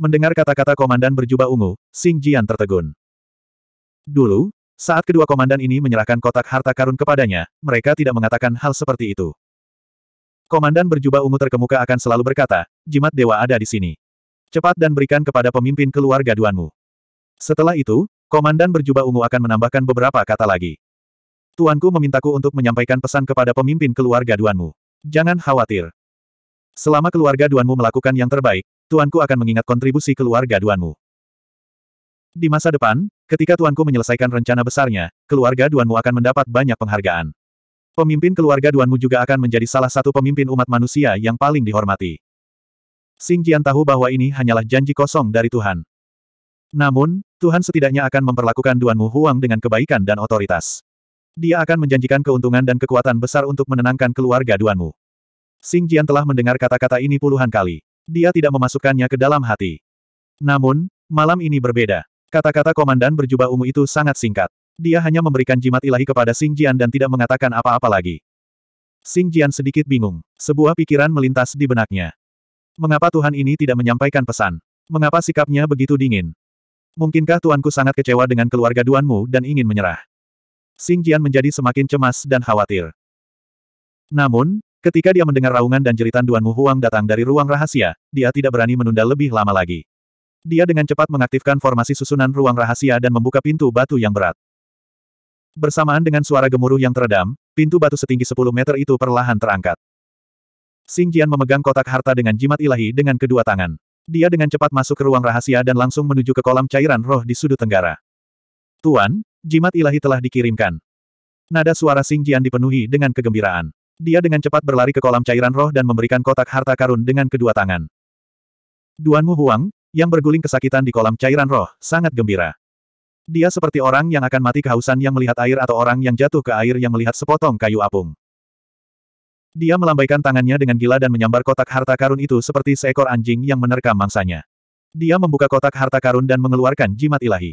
Mendengar kata-kata komandan berjubah ungu, Xing Jian tertegun. Dulu, saat kedua komandan ini menyerahkan kotak harta karun kepadanya, mereka tidak mengatakan hal seperti itu. Komandan berjubah ungu terkemuka akan selalu berkata, jimat dewa ada di sini. Cepat dan berikan kepada pemimpin keluarga Duanmu. Setelah itu, komandan berjubah ungu akan menambahkan beberapa kata lagi. Tuanku memintaku untuk menyampaikan pesan kepada pemimpin keluarga Duanmu. Jangan khawatir. Selama keluarga Duanmu melakukan yang terbaik, tuanku akan mengingat kontribusi keluarga Duanmu. Di masa depan, ketika tuanku menyelesaikan rencana besarnya, keluarga Duanmu akan mendapat banyak penghargaan. Pemimpin keluarga Duanmu juga akan menjadi salah satu pemimpin umat manusia yang paling dihormati. Xing Jian tahu bahwa ini hanyalah janji kosong dari Tuhan. Namun, Tuhan setidaknya akan memperlakukan Duanmu Huang dengan kebaikan dan otoritas. Dia akan menjanjikan keuntungan dan kekuatan besar untuk menenangkan keluarga Duanmu. Xing Jian telah mendengar kata-kata ini puluhan kali dia tidak memasukkannya ke dalam hati. Namun, malam ini berbeda. Kata-kata komandan berjubah ungu itu sangat singkat. Dia hanya memberikan jimat ilahi kepada Xing Jian dan tidak mengatakan apa-apa lagi. Xing Jian sedikit bingung. Sebuah pikiran melintas di benaknya. Mengapa Tuhan ini tidak menyampaikan pesan? Mengapa sikapnya begitu dingin? Mungkinkah tuanku sangat kecewa dengan keluarga Duanmu dan ingin menyerah? Xing Jian menjadi semakin cemas dan khawatir. Namun, Ketika dia mendengar raungan dan jeritan Duan Mu Huang datang dari ruang rahasia, dia tidak berani menunda lebih lama lagi. Dia dengan cepat mengaktifkan formasi susunan ruang rahasia dan membuka pintu batu yang berat. Bersamaan dengan suara gemuruh yang teredam, pintu batu setinggi 10 meter itu perlahan terangkat. Xing Jian memegang kotak harta dengan jimat ilahi dengan kedua tangan. Dia dengan cepat masuk ke ruang rahasia dan langsung menuju ke kolam cairan roh di sudut tenggara. Tuan, jimat ilahi telah dikirimkan. Nada suara Xing Jian dipenuhi dengan kegembiraan. Dia dengan cepat berlari ke kolam cairan roh dan memberikan kotak harta karun dengan kedua tangan. Duan Mu Huang, yang berguling kesakitan di kolam cairan roh, sangat gembira. Dia seperti orang yang akan mati kehausan yang melihat air atau orang yang jatuh ke air yang melihat sepotong kayu apung. Dia melambaikan tangannya dengan gila dan menyambar kotak harta karun itu seperti seekor anjing yang menerkam mangsanya. Dia membuka kotak harta karun dan mengeluarkan jimat ilahi.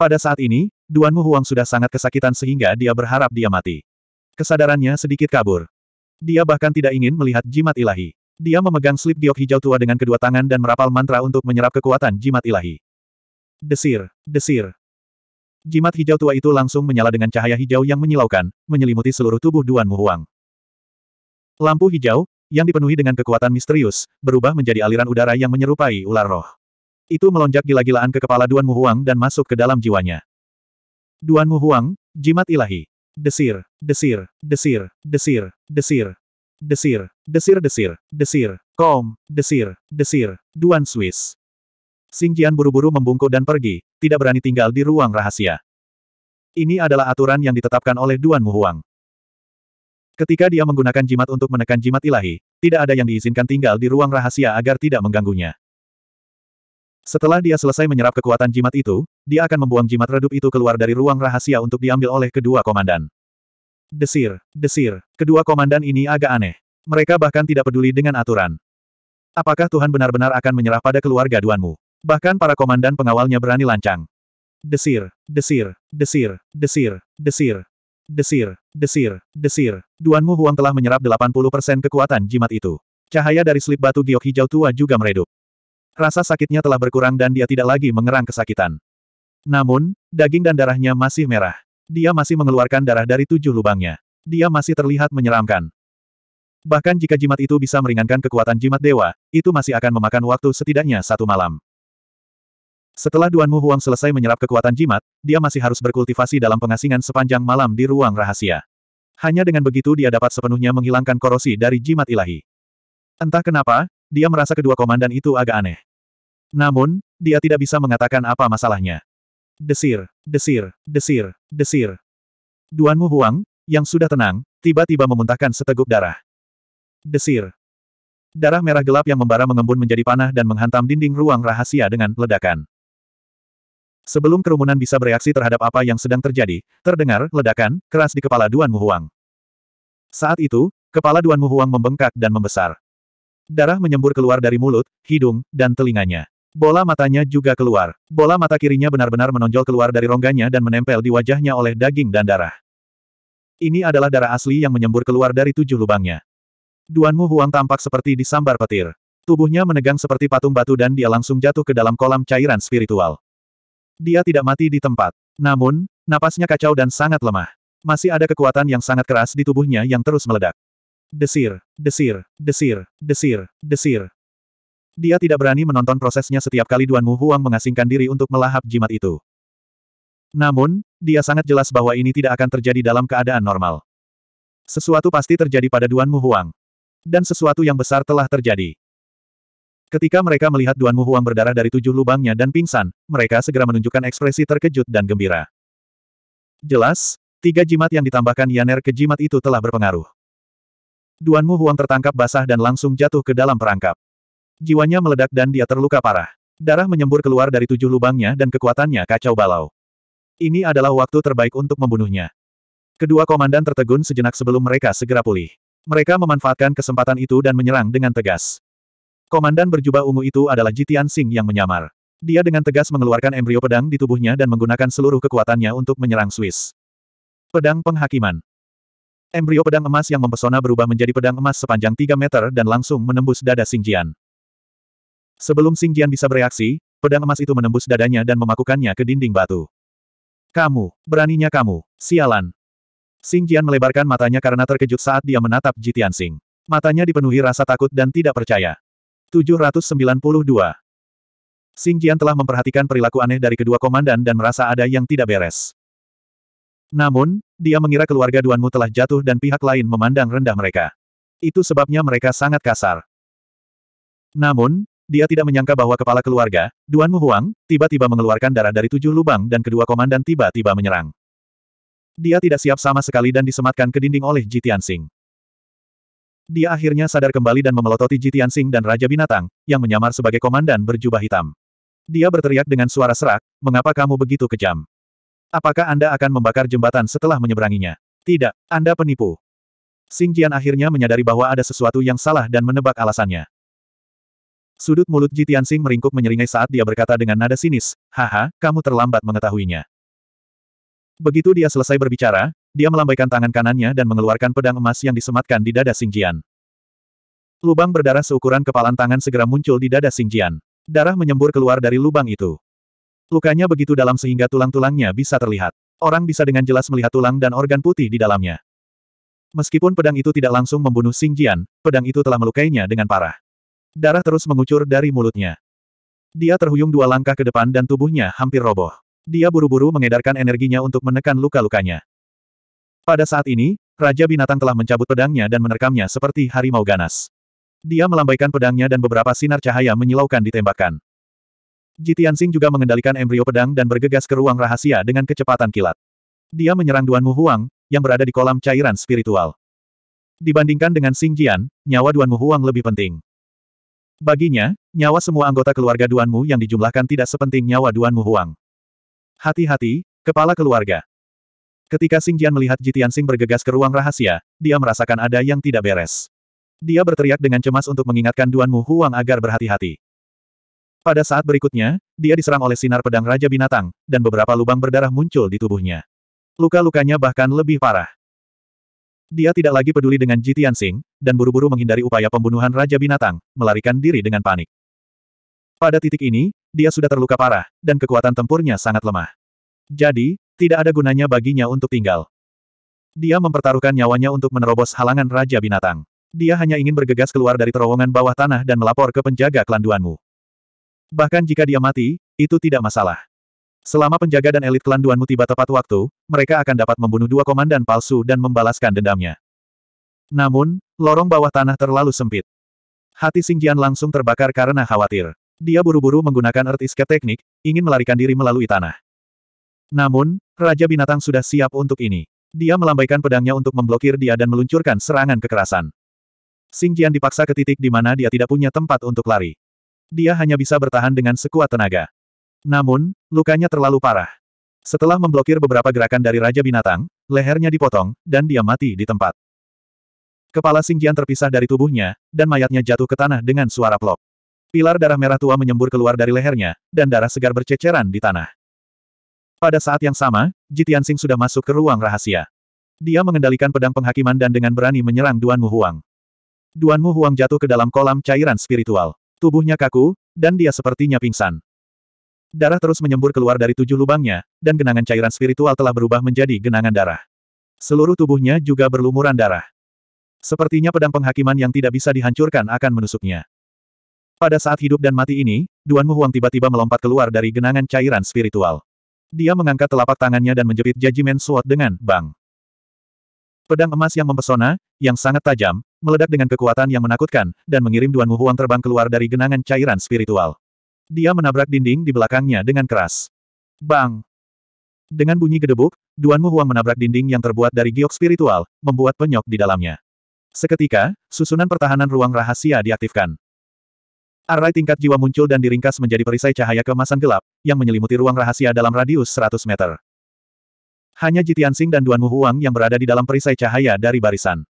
Pada saat ini, Duan Mu Huang sudah sangat kesakitan sehingga dia berharap dia mati. Kesadarannya sedikit kabur. Dia bahkan tidak ingin melihat jimat ilahi. Dia memegang slip giok hijau tua dengan kedua tangan dan merapal mantra untuk menyerap kekuatan jimat ilahi. Desir, desir. Jimat hijau tua itu langsung menyala dengan cahaya hijau yang menyilaukan, menyelimuti seluruh tubuh Duan Muhuang. Lampu hijau, yang dipenuhi dengan kekuatan misterius, berubah menjadi aliran udara yang menyerupai ular roh. Itu melonjak gila-gilaan ke kepala Duan Muhuang dan masuk ke dalam jiwanya. Duan Muhuang, jimat ilahi. Desir, desir, desir, desir, desir, desir, desir, desir, desir, kom, desir, desir, Duan Swiss. Singjian buru-buru membungkuk dan pergi, tidak berani tinggal di ruang rahasia. Ini adalah aturan yang ditetapkan oleh Duan Muhuang. Ketika dia menggunakan jimat untuk menekan jimat ilahi, tidak ada yang diizinkan tinggal di ruang rahasia agar tidak mengganggunya. Setelah dia selesai menyerap kekuatan jimat itu, dia akan membuang jimat redup itu keluar dari ruang rahasia untuk diambil oleh kedua komandan. Desir, desir, kedua komandan ini agak aneh. Mereka bahkan tidak peduli dengan aturan. Apakah Tuhan benar-benar akan menyerah pada keluarga Duanmu? Bahkan para komandan pengawalnya berani lancang. Desir, desir, desir, desir, desir, desir, desir, desir. Duanmu Huang telah menyerap 80% kekuatan jimat itu. Cahaya dari slip batu giok hijau tua juga meredup. Rasa sakitnya telah berkurang dan dia tidak lagi mengerang kesakitan. Namun, daging dan darahnya masih merah. Dia masih mengeluarkan darah dari tujuh lubangnya. Dia masih terlihat menyeramkan. Bahkan jika jimat itu bisa meringankan kekuatan jimat dewa, itu masih akan memakan waktu setidaknya satu malam. Setelah Duan Mu Huang selesai menyerap kekuatan jimat, dia masih harus berkultivasi dalam pengasingan sepanjang malam di ruang rahasia. Hanya dengan begitu dia dapat sepenuhnya menghilangkan korosi dari jimat ilahi. Entah kenapa, dia merasa kedua komandan itu agak aneh. Namun, dia tidak bisa mengatakan apa masalahnya. Desir, desir, desir, desir. Duanmu Huang, yang sudah tenang, tiba-tiba memuntahkan seteguk darah. Desir. Darah merah gelap yang membara mengembun menjadi panah dan menghantam dinding ruang rahasia dengan ledakan. Sebelum kerumunan bisa bereaksi terhadap apa yang sedang terjadi, terdengar ledakan keras di kepala Duan Muhuang. Saat itu, kepala Duan Muhuang membengkak dan membesar. Darah menyembur keluar dari mulut, hidung, dan telinganya. Bola matanya juga keluar. Bola mata kirinya benar-benar menonjol keluar dari rongganya dan menempel di wajahnya oleh daging dan darah. Ini adalah darah asli yang menyembur keluar dari tujuh lubangnya. Duanmu Huang tampak seperti disambar petir. Tubuhnya menegang seperti patung batu dan dia langsung jatuh ke dalam kolam cairan spiritual. Dia tidak mati di tempat. Namun, napasnya kacau dan sangat lemah. Masih ada kekuatan yang sangat keras di tubuhnya yang terus meledak. Desir, desir, desir, desir, desir. Dia tidak berani menonton prosesnya setiap kali Duan Mu Huang mengasingkan diri untuk melahap jimat itu. Namun, dia sangat jelas bahwa ini tidak akan terjadi dalam keadaan normal. Sesuatu pasti terjadi pada Duan Mu Huang. Dan sesuatu yang besar telah terjadi. Ketika mereka melihat Duan Mu Huang berdarah dari tujuh lubangnya dan pingsan, mereka segera menunjukkan ekspresi terkejut dan gembira. Jelas, tiga jimat yang ditambahkan Yaner ke jimat itu telah berpengaruh. Duanmu Huang tertangkap basah dan langsung jatuh ke dalam perangkap. Jiwanya meledak dan dia terluka parah. Darah menyembur keluar dari tujuh lubangnya dan kekuatannya kacau balau. Ini adalah waktu terbaik untuk membunuhnya. Kedua komandan tertegun sejenak sebelum mereka segera pulih. Mereka memanfaatkan kesempatan itu dan menyerang dengan tegas. Komandan berjubah ungu itu adalah Jitian Sing yang menyamar. Dia dengan tegas mengeluarkan embrio pedang di tubuhnya dan menggunakan seluruh kekuatannya untuk menyerang Swiss. Pedang Penghakiman Embrio pedang emas yang mempesona berubah menjadi pedang emas sepanjang 3 meter dan langsung menembus dada Singjian. Sebelum Singjian bisa bereaksi, pedang emas itu menembus dadanya dan memakukannya ke dinding batu. Kamu, beraninya kamu, sialan. Singjian melebarkan matanya karena terkejut saat dia menatap Jitian Sing. Matanya dipenuhi rasa takut dan tidak percaya. 792. Singjian telah memperhatikan perilaku aneh dari kedua komandan dan merasa ada yang tidak beres. Namun, dia mengira keluarga Duanmu telah jatuh dan pihak lain memandang rendah mereka. Itu sebabnya mereka sangat kasar. Namun, dia tidak menyangka bahwa kepala keluarga, Duanmu Huang, tiba-tiba mengeluarkan darah dari tujuh lubang dan kedua komandan tiba-tiba menyerang. Dia tidak siap sama sekali dan disematkan ke dinding oleh Jitian Tianxing. Dia akhirnya sadar kembali dan memelototi Jitian Tianxing dan Raja Binatang, yang menyamar sebagai komandan berjubah hitam. Dia berteriak dengan suara serak, mengapa kamu begitu kejam? Apakah Anda akan membakar jembatan setelah menyeberanginya? Tidak, Anda penipu. Xing Jian akhirnya menyadari bahwa ada sesuatu yang salah dan menebak alasannya. Sudut mulut Ji Tianxing meringkuk menyeringai saat dia berkata dengan nada sinis, Haha, kamu terlambat mengetahuinya. Begitu dia selesai berbicara, dia melambaikan tangan kanannya dan mengeluarkan pedang emas yang disematkan di dada Xing Jian. Lubang berdarah seukuran kepalan tangan segera muncul di dada Xing Jian. Darah menyembur keluar dari lubang itu. Lukanya begitu dalam sehingga tulang-tulangnya bisa terlihat. Orang bisa dengan jelas melihat tulang dan organ putih di dalamnya. Meskipun pedang itu tidak langsung membunuh Xing Jian, pedang itu telah melukainya dengan parah. Darah terus mengucur dari mulutnya. Dia terhuyung dua langkah ke depan dan tubuhnya hampir roboh. Dia buru-buru mengedarkan energinya untuk menekan luka-lukanya. Pada saat ini, Raja Binatang telah mencabut pedangnya dan menerkamnya seperti harimau ganas. Dia melambaikan pedangnya dan beberapa sinar cahaya menyilaukan ditembakkan. Jitian Jitiansing juga mengendalikan embrio pedang dan bergegas ke ruang rahasia dengan kecepatan kilat. Dia menyerang Duan Mu Huang, yang berada di kolam cairan spiritual. Dibandingkan dengan Xing Jian, nyawa Duan Mu Huang lebih penting. Baginya, nyawa semua anggota keluarga Duan Mu yang dijumlahkan tidak sepenting nyawa Duan Mu Huang. Hati-hati, kepala keluarga. Ketika Xing Jian melihat Jitiansing bergegas ke ruang rahasia, dia merasakan ada yang tidak beres. Dia berteriak dengan cemas untuk mengingatkan Duan Mu Huang agar berhati-hati. Pada saat berikutnya, dia diserang oleh sinar pedang Raja Binatang, dan beberapa lubang berdarah muncul di tubuhnya. Luka-lukanya bahkan lebih parah. Dia tidak lagi peduli dengan Jitian Tianxing, dan buru-buru menghindari upaya pembunuhan Raja Binatang, melarikan diri dengan panik. Pada titik ini, dia sudah terluka parah, dan kekuatan tempurnya sangat lemah. Jadi, tidak ada gunanya baginya untuk tinggal. Dia mempertaruhkan nyawanya untuk menerobos halangan Raja Binatang. Dia hanya ingin bergegas keluar dari terowongan bawah tanah dan melapor ke penjaga klanduanmu. Bahkan jika dia mati, itu tidak masalah. Selama penjaga dan elit klan Duanmu tiba tepat waktu, mereka akan dapat membunuh dua komandan palsu dan membalaskan dendamnya. Namun, lorong bawah tanah terlalu sempit. Hati Singjian langsung terbakar karena khawatir. Dia buru-buru menggunakan Earth Escape Teknik, ingin melarikan diri melalui tanah. Namun, Raja Binatang sudah siap untuk ini. Dia melambaikan pedangnya untuk memblokir dia dan meluncurkan serangan kekerasan. Singjian dipaksa ke titik di mana dia tidak punya tempat untuk lari dia hanya bisa bertahan dengan sekuat tenaga. Namun, lukanya terlalu parah. Setelah memblokir beberapa gerakan dari Raja Binatang, lehernya dipotong, dan dia mati di tempat. Kepala Singjian terpisah dari tubuhnya, dan mayatnya jatuh ke tanah dengan suara plop. Pilar darah merah tua menyembur keluar dari lehernya, dan darah segar berceceran di tanah. Pada saat yang sama, Jitian Sing sudah masuk ke ruang rahasia. Dia mengendalikan pedang penghakiman dan dengan berani menyerang Duan Mu Huang. Duan Mu Huang jatuh ke dalam kolam cairan spiritual. Tubuhnya kaku, dan dia sepertinya pingsan. Darah terus menyembur keluar dari tujuh lubangnya, dan genangan cairan spiritual telah berubah menjadi genangan darah. Seluruh tubuhnya juga berlumuran darah. Sepertinya pedang penghakiman yang tidak bisa dihancurkan akan menusuknya. Pada saat hidup dan mati ini, Duan Mu Huang tiba-tiba melompat keluar dari genangan cairan spiritual. Dia mengangkat telapak tangannya dan menjepit jajimen sword dengan bang. Pedang emas yang mempesona, yang sangat tajam, meledak dengan kekuatan yang menakutkan, dan mengirim Duan Muhuang terbang keluar dari genangan cairan spiritual. Dia menabrak dinding di belakangnya dengan keras. Bang! Dengan bunyi gedebuk, Duan Muhuang menabrak dinding yang terbuat dari giok spiritual, membuat penyok di dalamnya. Seketika, susunan pertahanan ruang rahasia diaktifkan. Arai tingkat jiwa muncul dan diringkas menjadi perisai cahaya kemasan gelap, yang menyelimuti ruang rahasia dalam radius 100 meter. Hanya Jitian Sing dan Duan Muhuang yang berada di dalam perisai cahaya dari barisan.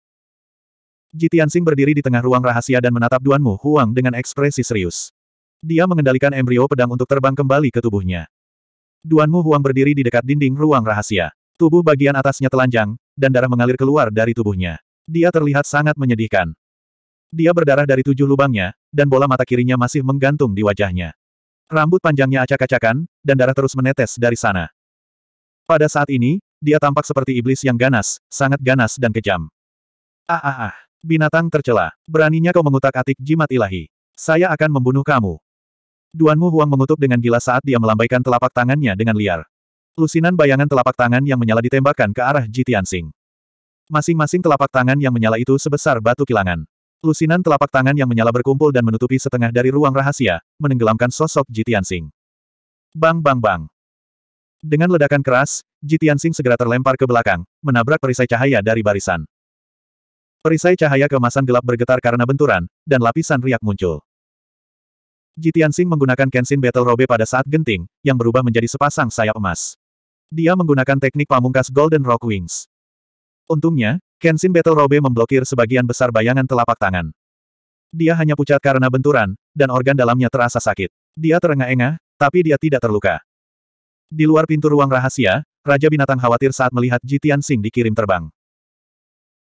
Ji Tianxing berdiri di tengah ruang rahasia dan menatap Duan Mu Huang dengan ekspresi serius. Dia mengendalikan embrio pedang untuk terbang kembali ke tubuhnya. Duan Mu Huang berdiri di dekat dinding ruang rahasia. Tubuh bagian atasnya telanjang, dan darah mengalir keluar dari tubuhnya. Dia terlihat sangat menyedihkan. Dia berdarah dari tujuh lubangnya, dan bola mata kirinya masih menggantung di wajahnya. Rambut panjangnya acak-acakan, dan darah terus menetes dari sana. Pada saat ini, dia tampak seperti iblis yang ganas, sangat ganas dan kejam. Ah ah ah. Binatang tercela. Beraninya kau mengutak-atik jimat ilahi. Saya akan membunuh kamu. Duanmu Huang mengutuk dengan gila saat dia melambaikan telapak tangannya dengan liar. Lusinan bayangan telapak tangan yang menyala ditembakkan ke arah Ji Tianxing. Masing-masing telapak tangan yang menyala itu sebesar batu kilangan. Lusinan telapak tangan yang menyala berkumpul dan menutupi setengah dari ruang rahasia, menenggelamkan sosok Ji Tianxing. Bang bang bang. Dengan ledakan keras, Ji Tianxing segera terlempar ke belakang, menabrak perisai cahaya dari barisan. Perisai cahaya kemasan gelap bergetar karena benturan, dan lapisan riak muncul. Jitian Sing menggunakan Kenshin Battle Robe pada saat genting, yang berubah menjadi sepasang sayap emas. Dia menggunakan teknik pamungkas Golden Rock Wings. Untungnya, Kenshin Battle Robe memblokir sebagian besar bayangan telapak tangan. Dia hanya pucat karena benturan, dan organ dalamnya terasa sakit. Dia terengah-engah, tapi dia tidak terluka. Di luar pintu ruang rahasia, Raja Binatang khawatir saat melihat Jitian Sing dikirim terbang.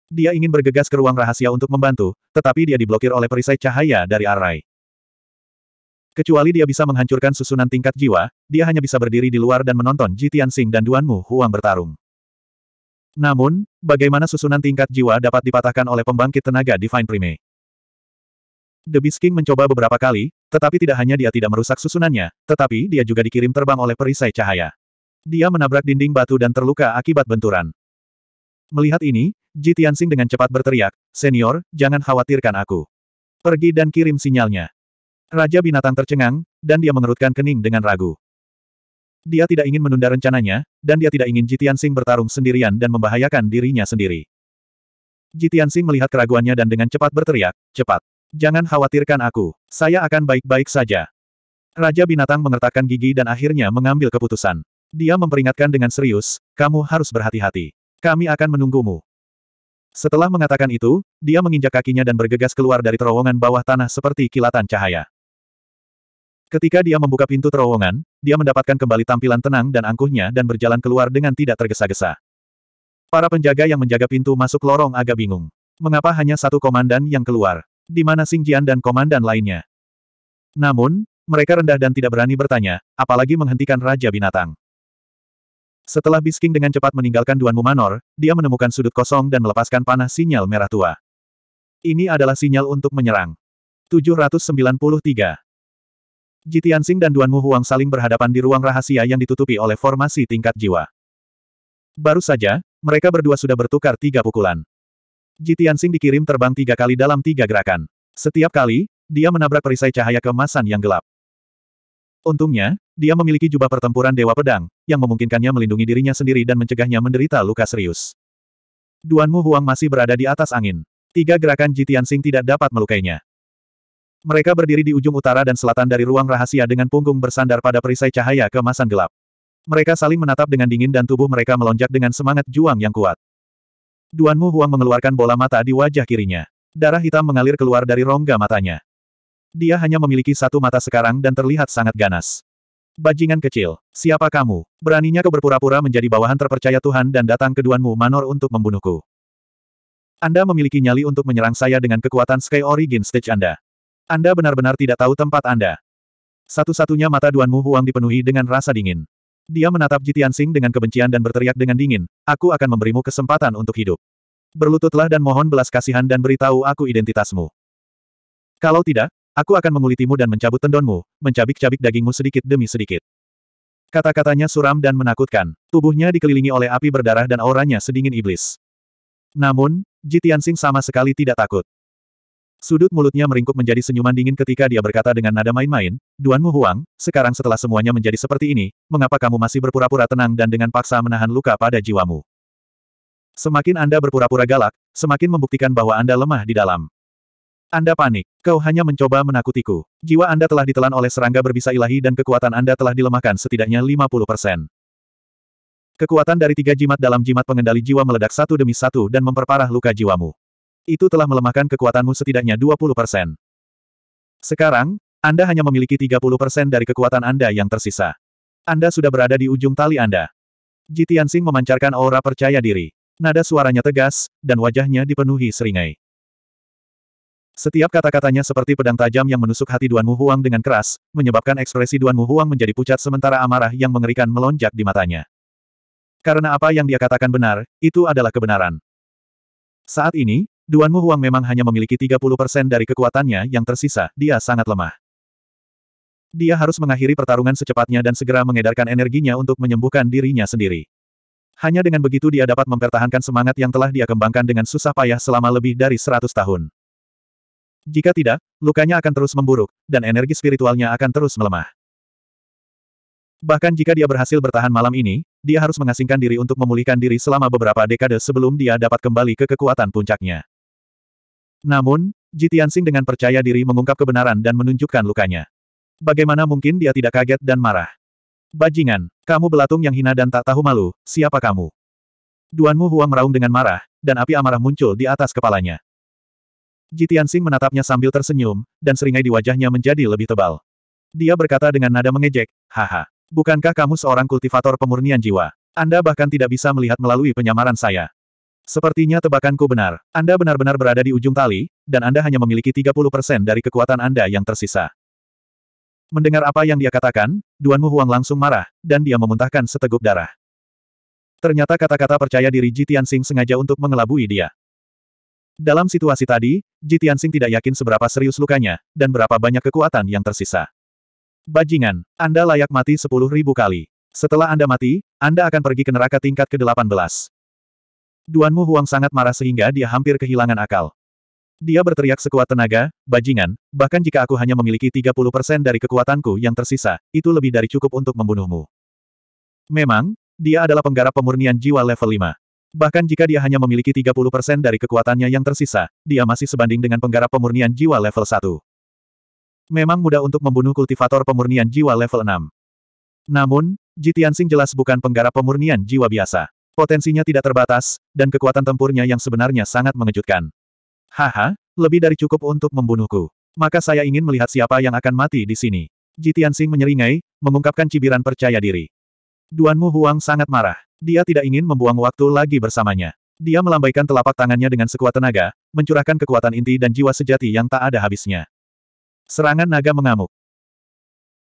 Dia ingin bergegas ke ruang rahasia untuk membantu, tetapi dia diblokir oleh perisai cahaya dari Arai. Kecuali dia bisa menghancurkan susunan tingkat jiwa, dia hanya bisa berdiri di luar dan menonton Jitian Tianxing dan Duanmu Huang bertarung. Namun, bagaimana susunan tingkat jiwa dapat dipatahkan oleh pembangkit tenaga Divine Prime? The Beast King mencoba beberapa kali, tetapi tidak hanya dia tidak merusak susunannya, tetapi dia juga dikirim terbang oleh perisai cahaya. Dia menabrak dinding batu dan terluka akibat benturan. Melihat ini, Ji Tianxing dengan cepat berteriak, Senior, jangan khawatirkan aku. Pergi dan kirim sinyalnya. Raja binatang tercengang, dan dia mengerutkan kening dengan ragu. Dia tidak ingin menunda rencananya, dan dia tidak ingin Jitian Sing bertarung sendirian dan membahayakan dirinya sendiri. Jitian Sing melihat keraguannya dan dengan cepat berteriak, cepat. Jangan khawatirkan aku, saya akan baik-baik saja. Raja binatang mengertakkan gigi dan akhirnya mengambil keputusan. Dia memperingatkan dengan serius, kamu harus berhati-hati. Kami akan menunggumu. Setelah mengatakan itu, dia menginjak kakinya dan bergegas keluar dari terowongan bawah tanah seperti kilatan cahaya. Ketika dia membuka pintu terowongan, dia mendapatkan kembali tampilan tenang dan angkuhnya dan berjalan keluar dengan tidak tergesa-gesa. Para penjaga yang menjaga pintu masuk lorong agak bingung. Mengapa hanya satu komandan yang keluar? Di mana Singjian dan komandan lainnya? Namun, mereka rendah dan tidak berani bertanya, apalagi menghentikan Raja Binatang. Setelah Bisking dengan cepat meninggalkan Duan Mumanor, dia menemukan sudut kosong dan melepaskan panah sinyal merah tua. Ini adalah sinyal untuk menyerang. 793 Jitiansing dan Duan Huang saling berhadapan di ruang rahasia yang ditutupi oleh formasi tingkat jiwa. Baru saja, mereka berdua sudah bertukar tiga pukulan. Jitiansing dikirim terbang tiga kali dalam tiga gerakan. Setiap kali, dia menabrak perisai cahaya keemasan yang gelap. Untungnya, dia memiliki jubah pertempuran Dewa Pedang, yang memungkinkannya melindungi dirinya sendiri dan mencegahnya menderita luka serius. Duanmu Huang masih berada di atas angin. Tiga gerakan Jitian Sing tidak dapat melukainya. Mereka berdiri di ujung utara dan selatan dari ruang rahasia dengan punggung bersandar pada perisai cahaya kemasan gelap. Mereka saling menatap dengan dingin dan tubuh mereka melonjak dengan semangat juang yang kuat. Duanmu Huang mengeluarkan bola mata di wajah kirinya. Darah hitam mengalir keluar dari rongga matanya. Dia hanya memiliki satu mata sekarang dan terlihat sangat ganas. Bajingan kecil, siapa kamu? Beraninya kau berpura-pura menjadi bawahan terpercaya Tuhan dan datang ke Duanmu Manor untuk membunuhku. Anda memiliki nyali untuk menyerang saya dengan kekuatan Sky Origin Stage Anda. Anda benar-benar tidak tahu tempat Anda. Satu-satunya mata Duanmu Huang dipenuhi dengan rasa dingin. Dia menatap Jitian Sing dengan kebencian dan berteriak dengan dingin, aku akan memberimu kesempatan untuk hidup. Berlututlah dan mohon belas kasihan dan beritahu aku identitasmu. Kalau tidak, Aku akan mengulitimu dan mencabut tendonmu, mencabik-cabik dagingmu sedikit demi sedikit. Kata-katanya suram dan menakutkan. Tubuhnya dikelilingi oleh api berdarah dan auranya sedingin iblis. Namun, Jitiansing sama sekali tidak takut. Sudut mulutnya meringkuk menjadi senyuman dingin ketika dia berkata dengan nada main-main, Duanmu Huang, sekarang setelah semuanya menjadi seperti ini, mengapa kamu masih berpura-pura tenang dan dengan paksa menahan luka pada jiwamu? Semakin Anda berpura-pura galak, semakin membuktikan bahwa Anda lemah di dalam. Anda panik. Kau hanya mencoba menakutiku. Jiwa Anda telah ditelan oleh serangga berbisa ilahi dan kekuatan Anda telah dilemahkan setidaknya 50%. Kekuatan dari tiga jimat dalam jimat pengendali jiwa meledak satu demi satu dan memperparah luka jiwamu. Itu telah melemahkan kekuatanmu setidaknya 20%. Sekarang, Anda hanya memiliki 30% dari kekuatan Anda yang tersisa. Anda sudah berada di ujung tali Anda. Jitian Sing memancarkan aura percaya diri. Nada suaranya tegas, dan wajahnya dipenuhi seringai. Setiap kata-katanya seperti pedang tajam yang menusuk hati Duan Mu Huang dengan keras, menyebabkan ekspresi Duan Mu Huang menjadi pucat sementara amarah yang mengerikan melonjak di matanya. Karena apa yang dia katakan benar, itu adalah kebenaran. Saat ini, Duan Mu Huang memang hanya memiliki 30% dari kekuatannya yang tersisa, dia sangat lemah. Dia harus mengakhiri pertarungan secepatnya dan segera mengedarkan energinya untuk menyembuhkan dirinya sendiri. Hanya dengan begitu dia dapat mempertahankan semangat yang telah dia kembangkan dengan susah payah selama lebih dari 100 tahun. Jika tidak, lukanya akan terus memburuk, dan energi spiritualnya akan terus melemah. Bahkan jika dia berhasil bertahan malam ini, dia harus mengasingkan diri untuk memulihkan diri selama beberapa dekade sebelum dia dapat kembali ke kekuatan puncaknya. Namun, Jitiansing dengan percaya diri mengungkap kebenaran dan menunjukkan lukanya. Bagaimana mungkin dia tidak kaget dan marah? Bajingan, kamu belatung yang hina dan tak tahu malu, siapa kamu? Duanmu Huang meraung dengan marah, dan api amarah muncul di atas kepalanya. Jitian Sing menatapnya sambil tersenyum, dan seringai di wajahnya menjadi lebih tebal. Dia berkata dengan nada mengejek, Haha, bukankah kamu seorang kultivator pemurnian jiwa? Anda bahkan tidak bisa melihat melalui penyamaran saya. Sepertinya tebakanku benar. Anda benar-benar berada di ujung tali, dan Anda hanya memiliki 30% dari kekuatan Anda yang tersisa. Mendengar apa yang dia katakan, Duan Mu Huang langsung marah, dan dia memuntahkan seteguk darah. Ternyata kata-kata percaya diri Jitian Sing sengaja untuk mengelabui dia. Dalam situasi tadi, Ji Tianxing tidak yakin seberapa serius lukanya, dan berapa banyak kekuatan yang tersisa. Bajingan, Anda layak mati sepuluh ribu kali. Setelah Anda mati, Anda akan pergi ke neraka tingkat ke-18. Duanmu Huang sangat marah sehingga dia hampir kehilangan akal. Dia berteriak sekuat tenaga, bajingan, bahkan jika aku hanya memiliki 30% dari kekuatanku yang tersisa, itu lebih dari cukup untuk membunuhmu. Memang, dia adalah penggarap pemurnian jiwa level 5. Bahkan jika dia hanya memiliki 30% dari kekuatannya yang tersisa, dia masih sebanding dengan penggarap pemurnian jiwa level 1. Memang mudah untuk membunuh kultivator pemurnian jiwa level 6. Namun, Jitiansing jelas bukan penggarap pemurnian jiwa biasa. Potensinya tidak terbatas, dan kekuatan tempurnya yang sebenarnya sangat mengejutkan. Haha, lebih dari cukup untuk membunuhku. Maka saya ingin melihat siapa yang akan mati di sini. Jitiansing menyeringai, mengungkapkan cibiran percaya diri. Duanmu Huang sangat marah. Dia tidak ingin membuang waktu lagi bersamanya. Dia melambaikan telapak tangannya dengan sekuat tenaga, mencurahkan kekuatan inti dan jiwa sejati yang tak ada habisnya. Serangan naga mengamuk.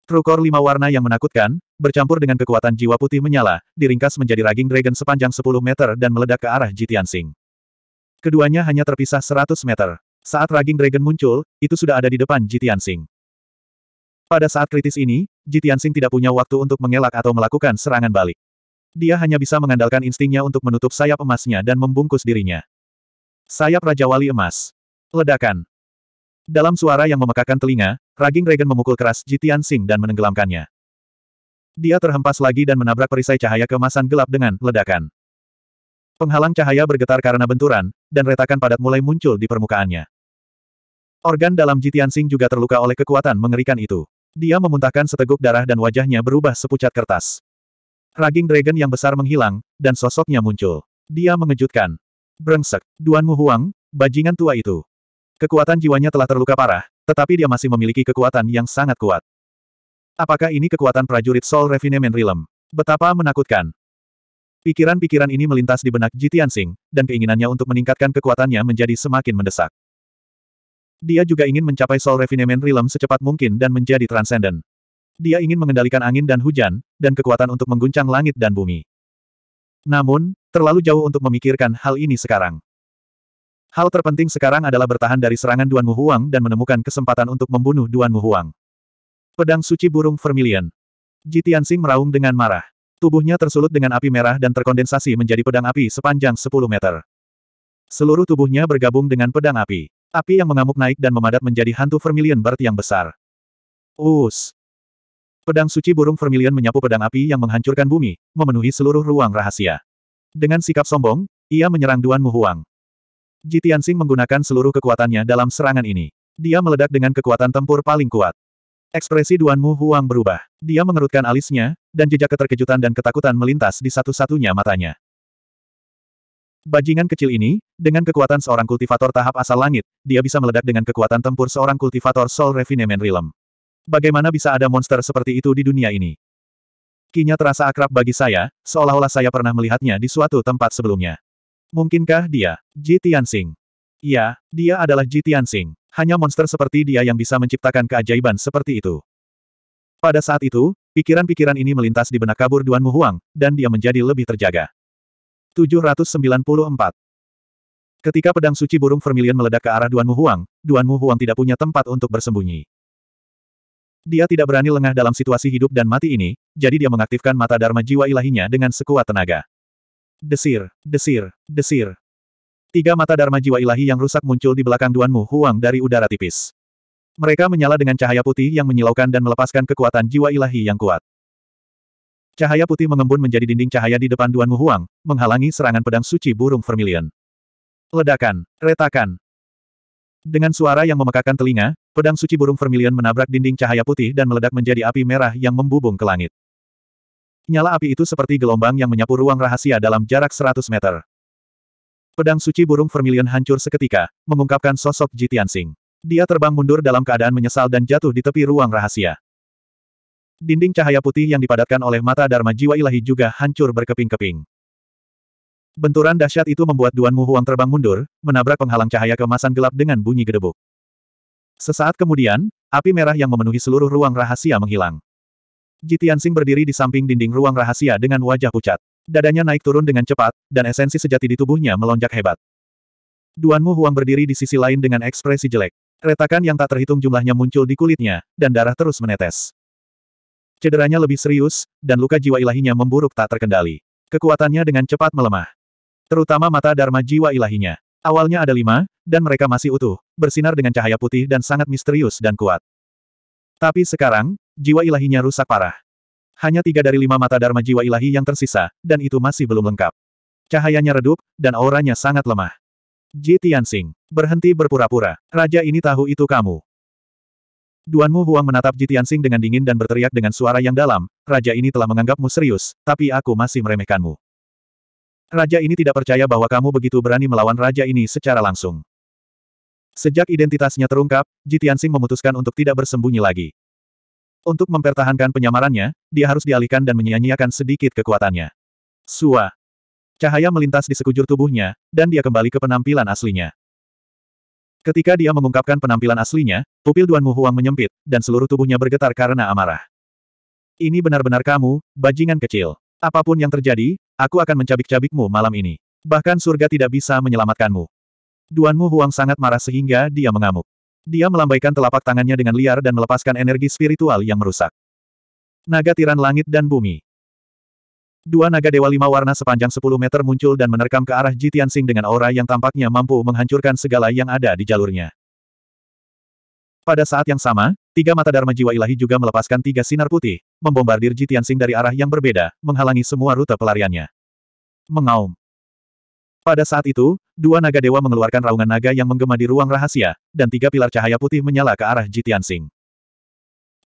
Trukor lima warna yang menakutkan, bercampur dengan kekuatan jiwa putih menyala, diringkas menjadi raging dragon sepanjang 10 meter dan meledak ke arah Jitian Sing. Keduanya hanya terpisah 100 meter. Saat raging dragon muncul, itu sudah ada di depan Jitian Sing. Pada saat kritis ini, Jitian Sing tidak punya waktu untuk mengelak atau melakukan serangan balik. Dia hanya bisa mengandalkan instingnya untuk menutup sayap emasnya dan membungkus dirinya. Sayap Raja Wali Emas. Ledakan. Dalam suara yang memekakan telinga, Raging Regen memukul keras Jitian Sing dan menenggelamkannya. Dia terhempas lagi dan menabrak perisai cahaya kemasan gelap dengan ledakan. Penghalang cahaya bergetar karena benturan, dan retakan padat mulai muncul di permukaannya. Organ dalam Jitian Sing juga terluka oleh kekuatan mengerikan itu. Dia memuntahkan seteguk darah dan wajahnya berubah sepucat kertas. Raging dragon yang besar menghilang, dan sosoknya muncul. Dia mengejutkan. Brengsek, Duan Mu Huang, bajingan tua itu. Kekuatan jiwanya telah terluka parah, tetapi dia masih memiliki kekuatan yang sangat kuat. Apakah ini kekuatan prajurit Soul Refinement Realm? Betapa menakutkan. Pikiran-pikiran ini melintas di benak Jitian Sing, dan keinginannya untuk meningkatkan kekuatannya menjadi semakin mendesak. Dia juga ingin mencapai Soul Refinement Realm secepat mungkin dan menjadi transcendent. Dia ingin mengendalikan angin dan hujan, dan kekuatan untuk mengguncang langit dan bumi. Namun, terlalu jauh untuk memikirkan hal ini sekarang. Hal terpenting sekarang adalah bertahan dari serangan Duan Mu Huang dan menemukan kesempatan untuk membunuh Duan Mu Huang. Pedang suci burung vermilion. Jitiansing meraung dengan marah. Tubuhnya tersulut dengan api merah dan terkondensasi menjadi pedang api sepanjang 10 meter. Seluruh tubuhnya bergabung dengan pedang api. Api yang mengamuk naik dan memadat menjadi hantu vermilion bert yang besar. Us. Pedang suci burung vermilion menyapu pedang api yang menghancurkan bumi, memenuhi seluruh ruang rahasia. Dengan sikap sombong, ia menyerang Duan Muhuang. Ji Tianxing menggunakan seluruh kekuatannya dalam serangan ini. Dia meledak dengan kekuatan tempur paling kuat. Ekspresi Duan Muhuang berubah. Dia mengerutkan alisnya, dan jejak keterkejutan dan ketakutan melintas di satu-satunya matanya. Bajingan kecil ini, dengan kekuatan seorang kultivator tahap asal langit, dia bisa meledak dengan kekuatan tempur seorang kultivator Soul Refinement Realm. Bagaimana bisa ada monster seperti itu di dunia ini? Kinya terasa akrab bagi saya, seolah-olah saya pernah melihatnya di suatu tempat sebelumnya. Mungkinkah dia, Ji Tianxing? Ya, dia adalah Ji Tianxing. Hanya monster seperti dia yang bisa menciptakan keajaiban seperti itu. Pada saat itu, pikiran-pikiran ini melintas di benak kabur Duan Muhuang, dan dia menjadi lebih terjaga. 794 Ketika pedang suci burung vermilion meledak ke arah Duan Muhuang, Duan Muhuang tidak punya tempat untuk bersembunyi. Dia tidak berani lengah dalam situasi hidup dan mati ini, jadi dia mengaktifkan mata Dharma jiwa ilahinya dengan sekuat tenaga. Desir, desir, desir. Tiga mata Dharma jiwa ilahi yang rusak muncul di belakang Duanmu Huang dari udara tipis. Mereka menyala dengan cahaya putih yang menyilaukan dan melepaskan kekuatan jiwa ilahi yang kuat. Cahaya putih mengembun menjadi dinding cahaya di depan Duanmu Huang, menghalangi serangan pedang suci burung vermilion. Ledakan, retakan. Dengan suara yang memekakan telinga, Pedang suci burung vermilion menabrak dinding cahaya putih dan meledak menjadi api merah yang membubung ke langit. Nyala api itu seperti gelombang yang menyapu ruang rahasia dalam jarak 100 meter. Pedang suci burung vermilion hancur seketika, mengungkapkan sosok Jitian Sing. Dia terbang mundur dalam keadaan menyesal dan jatuh di tepi ruang rahasia. Dinding cahaya putih yang dipadatkan oleh mata Dharma Jiwa Ilahi juga hancur berkeping-keping. Benturan dahsyat itu membuat Duan Mu Huang terbang mundur, menabrak penghalang cahaya kemasan gelap dengan bunyi gedebuk. Sesaat kemudian, api merah yang memenuhi seluruh ruang rahasia menghilang. Jitiansing berdiri di samping dinding ruang rahasia dengan wajah pucat. Dadanya naik turun dengan cepat, dan esensi sejati di tubuhnya melonjak hebat. Duanmu Huang berdiri di sisi lain dengan ekspresi jelek. Retakan yang tak terhitung jumlahnya muncul di kulitnya, dan darah terus menetes. Cederanya lebih serius, dan luka jiwa ilahinya memburuk tak terkendali. Kekuatannya dengan cepat melemah. Terutama mata Dharma jiwa ilahinya. Awalnya ada lima, dan mereka masih utuh, bersinar dengan cahaya putih dan sangat misterius dan kuat. Tapi sekarang, jiwa ilahinya rusak parah. Hanya tiga dari lima mata Dharma jiwa ilahi yang tersisa, dan itu masih belum lengkap. Cahayanya redup, dan auranya sangat lemah. Ji Tianxing, berhenti berpura-pura, raja ini tahu itu kamu. Duanmu Huang menatap Ji Tianxing dengan dingin dan berteriak dengan suara yang dalam, raja ini telah menganggapmu serius, tapi aku masih meremehkanmu. Raja ini tidak percaya bahwa kamu begitu berani melawan raja ini secara langsung. Sejak identitasnya terungkap, Ji Tianxing memutuskan untuk tidak bersembunyi lagi. Untuk mempertahankan penyamarannya, dia harus dialihkan dan menyia-nyiakan sedikit kekuatannya. Sua. Cahaya melintas di sekujur tubuhnya, dan dia kembali ke penampilan aslinya. Ketika dia mengungkapkan penampilan aslinya, pupil Duan Muhuang menyempit, dan seluruh tubuhnya bergetar karena amarah. Ini benar-benar kamu, bajingan kecil. Apapun yang terjadi, aku akan mencabik-cabikmu malam ini. Bahkan surga tidak bisa menyelamatkanmu. Duan Mu Huang sangat marah sehingga dia mengamuk. Dia melambaikan telapak tangannya dengan liar dan melepaskan energi spiritual yang merusak. Naga tiran langit dan bumi. Dua naga dewa lima warna sepanjang 10 meter muncul dan menerkam ke arah Jitian Sing dengan aura yang tampaknya mampu menghancurkan segala yang ada di jalurnya. Pada saat yang sama, tiga mata Dharma Jiwa Ilahi juga melepaskan tiga sinar putih, membombardir Jitian Sing dari arah yang berbeda, menghalangi semua rute pelariannya. Mengaum. Pada saat itu, dua naga dewa mengeluarkan raungan naga yang menggema di ruang rahasia, dan tiga pilar cahaya putih menyala ke arah Jitian Sing.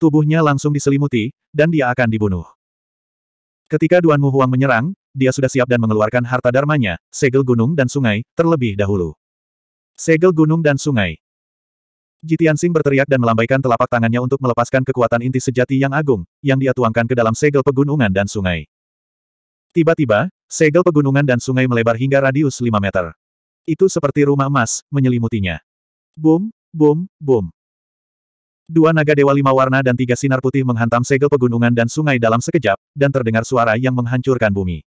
Tubuhnya langsung diselimuti, dan dia akan dibunuh. Ketika Duan Mu Huang menyerang, dia sudah siap dan mengeluarkan harta darmanya, segel gunung dan sungai, terlebih dahulu. Segel gunung dan sungai. Jitian Sing berteriak dan melambaikan telapak tangannya untuk melepaskan kekuatan inti sejati yang agung, yang dia tuangkan ke dalam segel pegunungan dan sungai. Tiba-tiba, Segel pegunungan dan sungai melebar hingga radius 5 meter. Itu seperti rumah emas, menyelimutinya. Boom, boom, boom. Dua naga dewa lima warna dan tiga sinar putih menghantam segel pegunungan dan sungai dalam sekejap, dan terdengar suara yang menghancurkan bumi.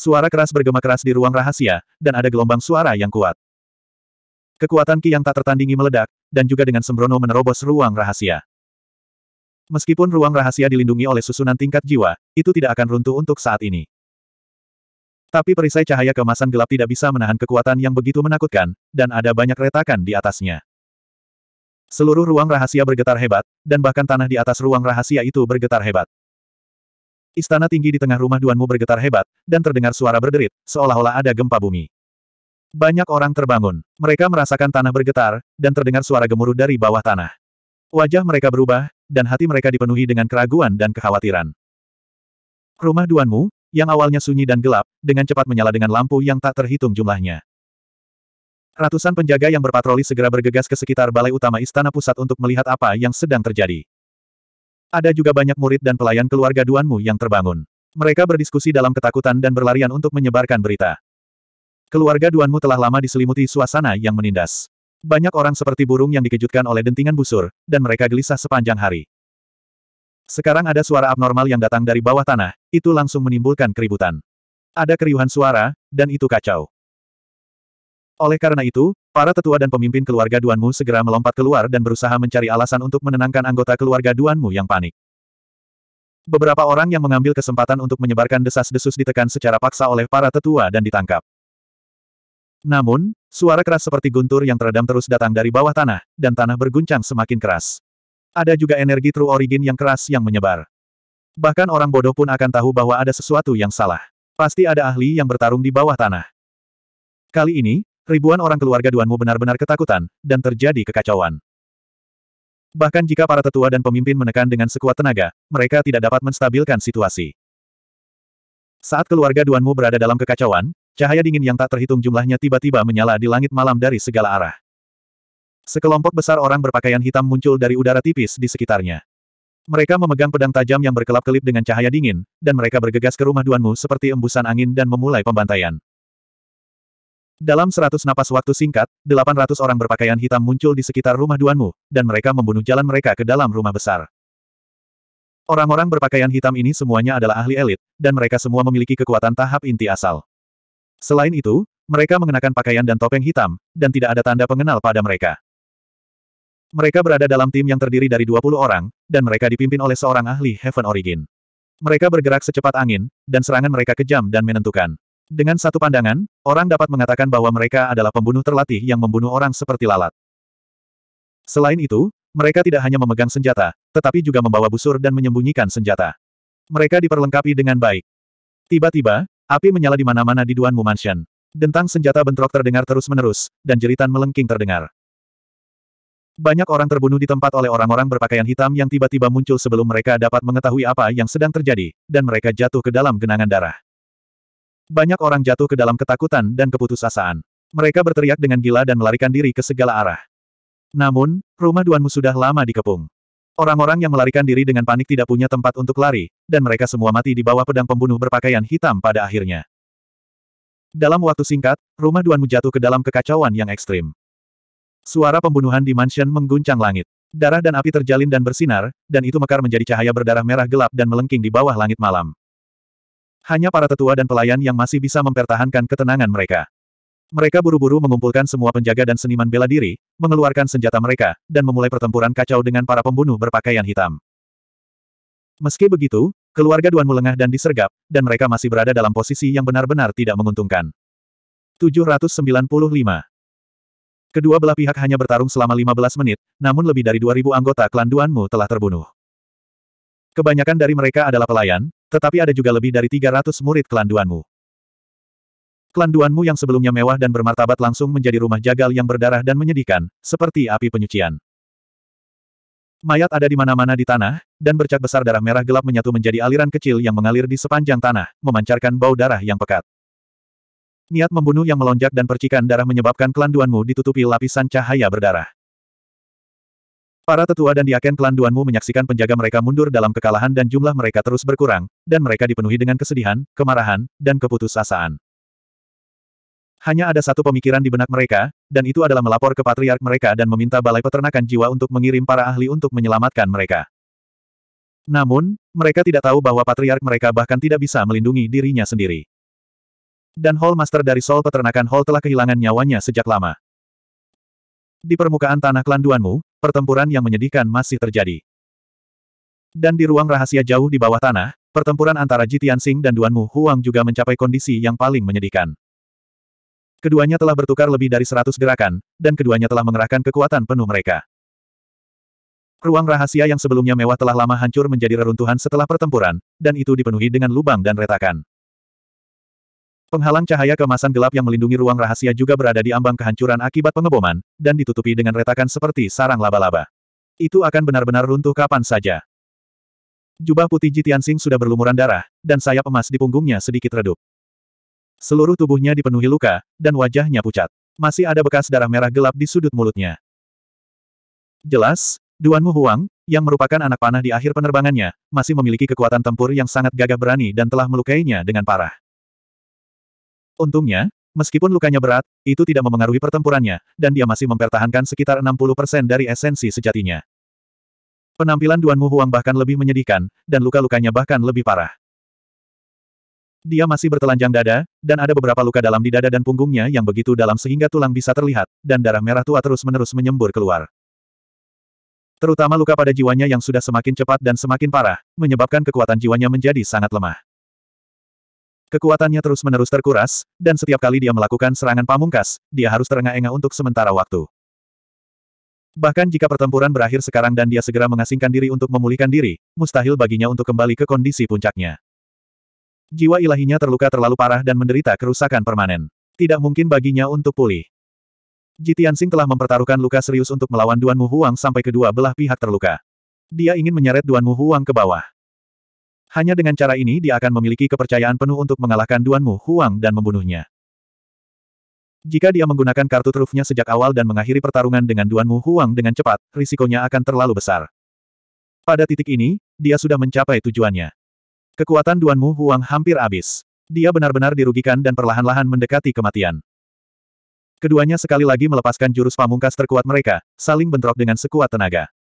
Suara keras bergema keras di ruang rahasia, dan ada gelombang suara yang kuat. Kekuatan Ki yang tak tertandingi meledak, dan juga dengan sembrono menerobos ruang rahasia. Meskipun ruang rahasia dilindungi oleh susunan tingkat jiwa, itu tidak akan runtuh untuk saat ini. Tapi perisai cahaya kemasan gelap tidak bisa menahan kekuatan yang begitu menakutkan, dan ada banyak retakan di atasnya. Seluruh ruang rahasia bergetar hebat, dan bahkan tanah di atas ruang rahasia itu bergetar hebat. Istana tinggi di tengah rumah Duanmu bergetar hebat, dan terdengar suara berderit, seolah-olah ada gempa bumi. Banyak orang terbangun. Mereka merasakan tanah bergetar, dan terdengar suara gemuruh dari bawah tanah. Wajah mereka berubah, dan hati mereka dipenuhi dengan keraguan dan kekhawatiran. Rumah Duanmu, yang awalnya sunyi dan gelap, dengan cepat menyala dengan lampu yang tak terhitung jumlahnya. Ratusan penjaga yang berpatroli segera bergegas ke sekitar balai utama istana pusat untuk melihat apa yang sedang terjadi. Ada juga banyak murid dan pelayan keluarga Duanmu yang terbangun. Mereka berdiskusi dalam ketakutan dan berlarian untuk menyebarkan berita. Keluarga Duanmu telah lama diselimuti suasana yang menindas. Banyak orang seperti burung yang dikejutkan oleh dentingan busur, dan mereka gelisah sepanjang hari. Sekarang ada suara abnormal yang datang dari bawah tanah, itu langsung menimbulkan keributan. Ada keriuhan suara, dan itu kacau. Oleh karena itu, para tetua dan pemimpin keluarga Duanmu segera melompat keluar dan berusaha mencari alasan untuk menenangkan anggota keluarga Duanmu yang panik. Beberapa orang yang mengambil kesempatan untuk menyebarkan desas-desus ditekan secara paksa oleh para tetua dan ditangkap. Namun, suara keras seperti guntur yang teredam terus datang dari bawah tanah, dan tanah berguncang semakin keras. Ada juga energi True Origin yang keras yang menyebar. Bahkan orang bodoh pun akan tahu bahwa ada sesuatu yang salah. Pasti ada ahli yang bertarung di bawah tanah. Kali ini, ribuan orang keluarga Duanmu benar-benar ketakutan, dan terjadi kekacauan. Bahkan jika para tetua dan pemimpin menekan dengan sekuat tenaga, mereka tidak dapat menstabilkan situasi. Saat keluarga Duanmu berada dalam kekacauan, cahaya dingin yang tak terhitung jumlahnya tiba-tiba menyala di langit malam dari segala arah. Sekelompok besar orang berpakaian hitam muncul dari udara tipis di sekitarnya. Mereka memegang pedang tajam yang berkelap-kelip dengan cahaya dingin, dan mereka bergegas ke rumah Duanmu seperti embusan angin dan memulai pembantaian. Dalam seratus napas waktu singkat, delapan ratus orang berpakaian hitam muncul di sekitar rumah Duanmu, dan mereka membunuh jalan mereka ke dalam rumah besar. Orang-orang berpakaian hitam ini semuanya adalah ahli elit, dan mereka semua memiliki kekuatan tahap inti asal. Selain itu, mereka mengenakan pakaian dan topeng hitam, dan tidak ada tanda pengenal pada mereka. Mereka berada dalam tim yang terdiri dari 20 orang, dan mereka dipimpin oleh seorang ahli Heaven Origin. Mereka bergerak secepat angin, dan serangan mereka kejam dan menentukan. Dengan satu pandangan, orang dapat mengatakan bahwa mereka adalah pembunuh terlatih yang membunuh orang seperti lalat. Selain itu, mereka tidak hanya memegang senjata, tetapi juga membawa busur dan menyembunyikan senjata. Mereka diperlengkapi dengan baik. Tiba-tiba, api menyala di mana-mana di Duan Mansion. Dentang senjata bentrok terdengar terus-menerus, dan jeritan melengking terdengar. Banyak orang terbunuh di tempat oleh orang-orang berpakaian hitam yang tiba-tiba muncul sebelum mereka dapat mengetahui apa yang sedang terjadi, dan mereka jatuh ke dalam genangan darah. Banyak orang jatuh ke dalam ketakutan dan keputusasaan. Mereka berteriak dengan gila dan melarikan diri ke segala arah. Namun, rumah Duanmu sudah lama dikepung. Orang-orang yang melarikan diri dengan panik tidak punya tempat untuk lari, dan mereka semua mati di bawah pedang pembunuh berpakaian hitam pada akhirnya. Dalam waktu singkat, rumah Duanmu jatuh ke dalam kekacauan yang ekstrim. Suara pembunuhan di mansion mengguncang langit. Darah dan api terjalin dan bersinar, dan itu mekar menjadi cahaya berdarah merah gelap dan melengking di bawah langit malam. Hanya para tetua dan pelayan yang masih bisa mempertahankan ketenangan mereka. Mereka buru-buru mengumpulkan semua penjaga dan seniman bela diri, mengeluarkan senjata mereka, dan memulai pertempuran kacau dengan para pembunuh berpakaian hitam. Meski begitu, keluarga Duan melengah dan disergap, dan mereka masih berada dalam posisi yang benar-benar tidak menguntungkan. 795 Kedua belah pihak hanya bertarung selama 15 menit, namun lebih dari 2.000 anggota klan Duanmu telah terbunuh. Kebanyakan dari mereka adalah pelayan, tetapi ada juga lebih dari 300 murid klan Duanmu. Klan Duanmu yang sebelumnya mewah dan bermartabat langsung menjadi rumah jagal yang berdarah dan menyedihkan, seperti api penyucian. Mayat ada di mana-mana di tanah, dan bercak besar darah merah gelap menyatu menjadi aliran kecil yang mengalir di sepanjang tanah, memancarkan bau darah yang pekat. Niat membunuh yang melonjak dan percikan darah menyebabkan klan Duanmu ditutupi lapisan cahaya berdarah. Para tetua dan diaken klan Duanmu menyaksikan penjaga mereka mundur dalam kekalahan dan jumlah mereka terus berkurang, dan mereka dipenuhi dengan kesedihan, kemarahan, dan keputusasaan. Hanya ada satu pemikiran di benak mereka, dan itu adalah melapor ke patriark mereka dan meminta balai peternakan jiwa untuk mengirim para ahli untuk menyelamatkan mereka. Namun, mereka tidak tahu bahwa patriark mereka bahkan tidak bisa melindungi dirinya sendiri dan Hall Master dari Sol Peternakan Hall telah kehilangan nyawanya sejak lama. Di permukaan tanah kelanduanmu, pertempuran yang menyedihkan masih terjadi. Dan di ruang rahasia jauh di bawah tanah, pertempuran antara Jitian Sing dan Duanmu Huang juga mencapai kondisi yang paling menyedihkan. Keduanya telah bertukar lebih dari seratus gerakan, dan keduanya telah mengerahkan kekuatan penuh mereka. Ruang rahasia yang sebelumnya mewah telah lama hancur menjadi reruntuhan setelah pertempuran, dan itu dipenuhi dengan lubang dan retakan. Penghalang cahaya kemasan gelap yang melindungi ruang rahasia juga berada di ambang kehancuran akibat pengeboman, dan ditutupi dengan retakan seperti sarang laba-laba. Itu akan benar-benar runtuh kapan saja. Jubah putih Jitian Sing sudah berlumuran darah, dan sayap emas di punggungnya sedikit redup. Seluruh tubuhnya dipenuhi luka, dan wajahnya pucat. Masih ada bekas darah merah gelap di sudut mulutnya. Jelas, Duan Mu Huang, yang merupakan anak panah di akhir penerbangannya, masih memiliki kekuatan tempur yang sangat gagah berani dan telah melukainya dengan parah. Untungnya, meskipun lukanya berat, itu tidak memengaruhi pertempurannya, dan dia masih mempertahankan sekitar 60% dari esensi sejatinya. Penampilan Duan Mu Huang bahkan lebih menyedihkan, dan luka-lukanya bahkan lebih parah. Dia masih bertelanjang dada, dan ada beberapa luka dalam di dada dan punggungnya yang begitu dalam sehingga tulang bisa terlihat, dan darah merah tua terus-menerus menyembur keluar. Terutama luka pada jiwanya yang sudah semakin cepat dan semakin parah, menyebabkan kekuatan jiwanya menjadi sangat lemah. Kekuatannya terus-menerus terkuras, dan setiap kali dia melakukan serangan pamungkas, dia harus terengah-engah untuk sementara waktu. Bahkan jika pertempuran berakhir sekarang dan dia segera mengasingkan diri untuk memulihkan diri, mustahil baginya untuk kembali ke kondisi puncaknya. Jiwa ilahinya terluka terlalu parah dan menderita kerusakan permanen. Tidak mungkin baginya untuk pulih. Jitian Sing telah mempertaruhkan luka serius untuk melawan Duan Mu Huang sampai kedua belah pihak terluka. Dia ingin menyeret Duan Mu Huang ke bawah. Hanya dengan cara ini dia akan memiliki kepercayaan penuh untuk mengalahkan Duanmu Huang dan membunuhnya. Jika dia menggunakan kartu trufnya sejak awal dan mengakhiri pertarungan dengan Duanmu Huang dengan cepat, risikonya akan terlalu besar. Pada titik ini, dia sudah mencapai tujuannya. Kekuatan Duanmu Huang hampir habis. Dia benar-benar dirugikan dan perlahan-lahan mendekati kematian. Keduanya sekali lagi melepaskan jurus pamungkas terkuat mereka, saling bentrok dengan sekuat tenaga.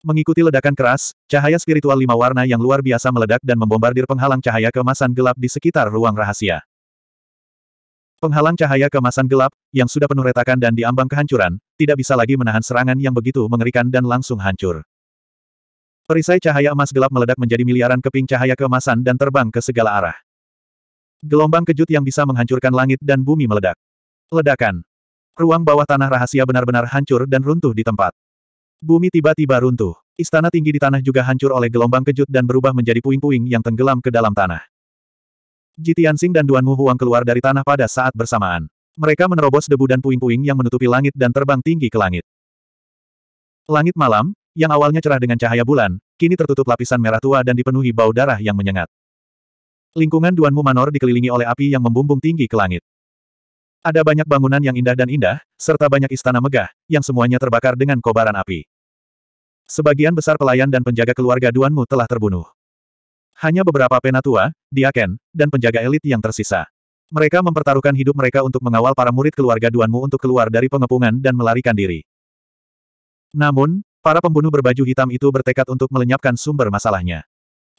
Mengikuti ledakan keras, cahaya spiritual lima warna yang luar biasa meledak dan membombardir penghalang cahaya kemasan gelap di sekitar ruang rahasia. Penghalang cahaya kemasan gelap, yang sudah penuh retakan dan diambang kehancuran, tidak bisa lagi menahan serangan yang begitu mengerikan dan langsung hancur. Perisai cahaya emas gelap meledak menjadi miliaran keping cahaya kemasan dan terbang ke segala arah. Gelombang kejut yang bisa menghancurkan langit dan bumi meledak. Ledakan. Ruang bawah tanah rahasia benar-benar hancur dan runtuh di tempat. Bumi tiba-tiba runtuh. Istana tinggi di tanah juga hancur oleh gelombang kejut dan berubah menjadi puing-puing yang tenggelam ke dalam tanah. Jitiansing dan Duan Mu Huang keluar dari tanah pada saat bersamaan. Mereka menerobos debu dan puing-puing yang menutupi langit dan terbang tinggi ke langit. Langit malam, yang awalnya cerah dengan cahaya bulan, kini tertutup lapisan merah tua dan dipenuhi bau darah yang menyengat. Lingkungan Duan Mu Manor dikelilingi oleh api yang membumbung tinggi ke langit. Ada banyak bangunan yang indah dan indah, serta banyak istana megah, yang semuanya terbakar dengan kobaran api. Sebagian besar pelayan dan penjaga keluarga Duanmu telah terbunuh. Hanya beberapa penatua, diaken, dan penjaga elit yang tersisa. Mereka mempertaruhkan hidup mereka untuk mengawal para murid keluarga Duanmu untuk keluar dari pengepungan dan melarikan diri. Namun, para pembunuh berbaju hitam itu bertekad untuk melenyapkan sumber masalahnya.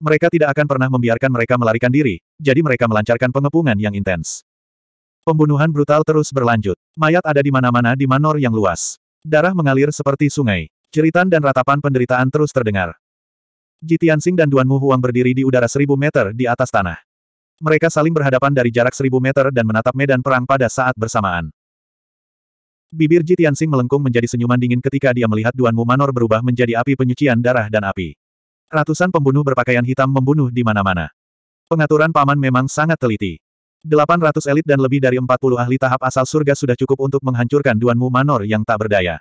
Mereka tidak akan pernah membiarkan mereka melarikan diri, jadi mereka melancarkan pengepungan yang intens. Pembunuhan brutal terus berlanjut. Mayat ada di mana-mana di manor yang luas. Darah mengalir seperti sungai. Jeritan dan ratapan penderitaan terus terdengar. Ji Tianxing dan Duan Mu Huang berdiri di udara seribu meter di atas tanah. Mereka saling berhadapan dari jarak seribu meter dan menatap medan perang pada saat bersamaan. Bibir Ji Tianxing melengkung menjadi senyuman dingin ketika dia melihat Duan Mu Manor berubah menjadi api penyucian darah dan api. Ratusan pembunuh berpakaian hitam membunuh di mana-mana. Pengaturan paman memang sangat teliti. 800 elit dan lebih dari 40 ahli tahap asal surga sudah cukup untuk menghancurkan Duanmu Manor yang tak berdaya.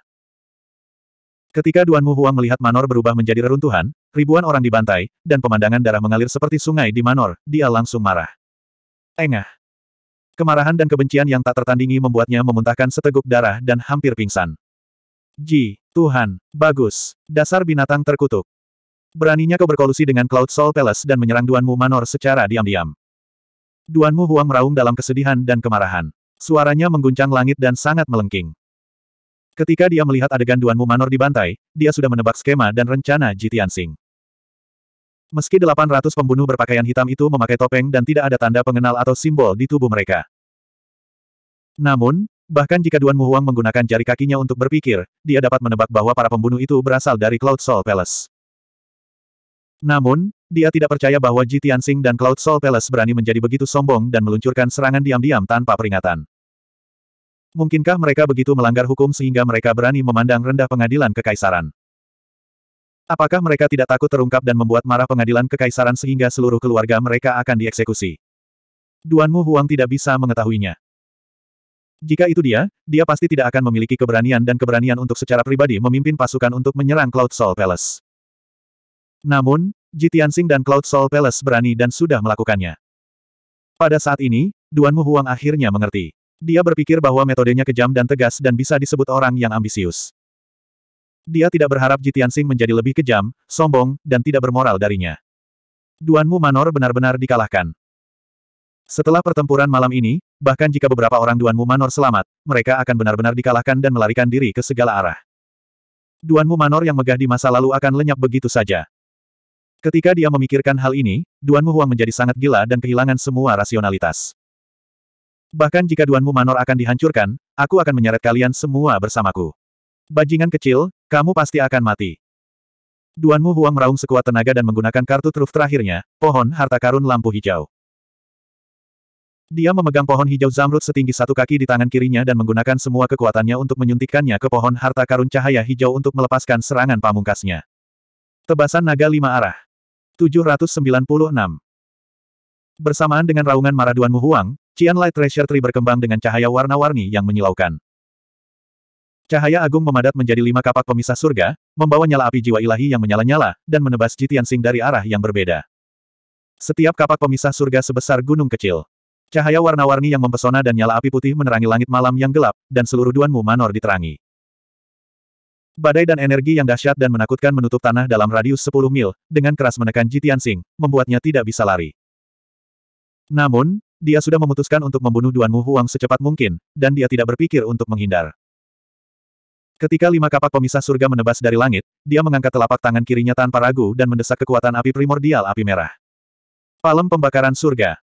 Ketika Duanmu Huang melihat Manor berubah menjadi reruntuhan, ribuan orang dibantai, dan pemandangan darah mengalir seperti sungai di Manor, dia langsung marah. Engah. Kemarahan dan kebencian yang tak tertandingi membuatnya memuntahkan seteguk darah dan hampir pingsan. Ji, Tuhan, bagus, dasar binatang terkutuk. Beraninya kau berkolusi dengan Cloud Soul Palace dan menyerang Duanmu Manor secara diam-diam. Duan Mu Huang meraung dalam kesedihan dan kemarahan. Suaranya mengguncang langit dan sangat melengking. Ketika dia melihat adegan Duan Mu Manor dibantai, dia sudah menebak skema dan rencana Jitian Sing. Meski 800 pembunuh berpakaian hitam itu memakai topeng dan tidak ada tanda pengenal atau simbol di tubuh mereka. Namun, bahkan jika Duan Mu Huang menggunakan jari kakinya untuk berpikir, dia dapat menebak bahwa para pembunuh itu berasal dari Cloud Soul Palace. Namun, dia tidak percaya bahwa Ji Tianxing dan Cloud Soul Palace berani menjadi begitu sombong dan meluncurkan serangan diam-diam tanpa peringatan. Mungkinkah mereka begitu melanggar hukum sehingga mereka berani memandang rendah pengadilan kekaisaran? Apakah mereka tidak takut terungkap dan membuat marah pengadilan kekaisaran sehingga seluruh keluarga mereka akan dieksekusi? Duanmu Huang tidak bisa mengetahuinya. Jika itu dia, dia pasti tidak akan memiliki keberanian dan keberanian untuk secara pribadi memimpin pasukan untuk menyerang Cloud Soul Palace. Namun, Jitiansing dan Cloud Soul Palace berani dan sudah melakukannya. Pada saat ini, Duan Mu Huang akhirnya mengerti. Dia berpikir bahwa metodenya kejam dan tegas dan bisa disebut orang yang ambisius. Dia tidak berharap Jitiansing menjadi lebih kejam, sombong, dan tidak bermoral darinya. Duan Mu Manor benar-benar dikalahkan. Setelah pertempuran malam ini, bahkan jika beberapa orang Duan Mu Manor selamat, mereka akan benar-benar dikalahkan dan melarikan diri ke segala arah. Duan Mu Manor yang megah di masa lalu akan lenyap begitu saja. Ketika dia memikirkan hal ini, Duan Mu Huang menjadi sangat gila dan kehilangan semua rasionalitas. Bahkan jika Duan Mu Manor akan dihancurkan, aku akan menyeret kalian semua bersamaku. Bajingan kecil, kamu pasti akan mati. Duan Mu Huang meraung sekuat tenaga dan menggunakan kartu truf terakhirnya, pohon harta karun lampu hijau. Dia memegang pohon hijau zamrud setinggi satu kaki di tangan kirinya dan menggunakan semua kekuatannya untuk menyuntikkannya ke pohon harta karun cahaya hijau untuk melepaskan serangan pamungkasnya. Tebasan naga lima arah. 796. Bersamaan dengan raungan maraduan Muhuang, Qian Light Treasure Tree berkembang dengan cahaya warna-warni yang menyilaukan. Cahaya agung memadat menjadi lima kapak pemisah surga, membawa nyala api jiwa ilahi yang menyala-nyala, dan menebas Jitian Sing dari arah yang berbeda. Setiap kapak pemisah surga sebesar gunung kecil. Cahaya warna-warni yang mempesona dan nyala api putih menerangi langit malam yang gelap, dan seluruh Duanmu Manor diterangi. Badai dan energi yang dahsyat dan menakutkan menutup tanah dalam radius 10 mil, dengan keras menekan Jitian Sing, membuatnya tidak bisa lari. Namun, dia sudah memutuskan untuk membunuh Duan Mu Huang secepat mungkin, dan dia tidak berpikir untuk menghindar. Ketika lima kapak pemisah surga menebas dari langit, dia mengangkat telapak tangan kirinya tanpa ragu dan mendesak kekuatan api primordial api merah. Palem pembakaran surga,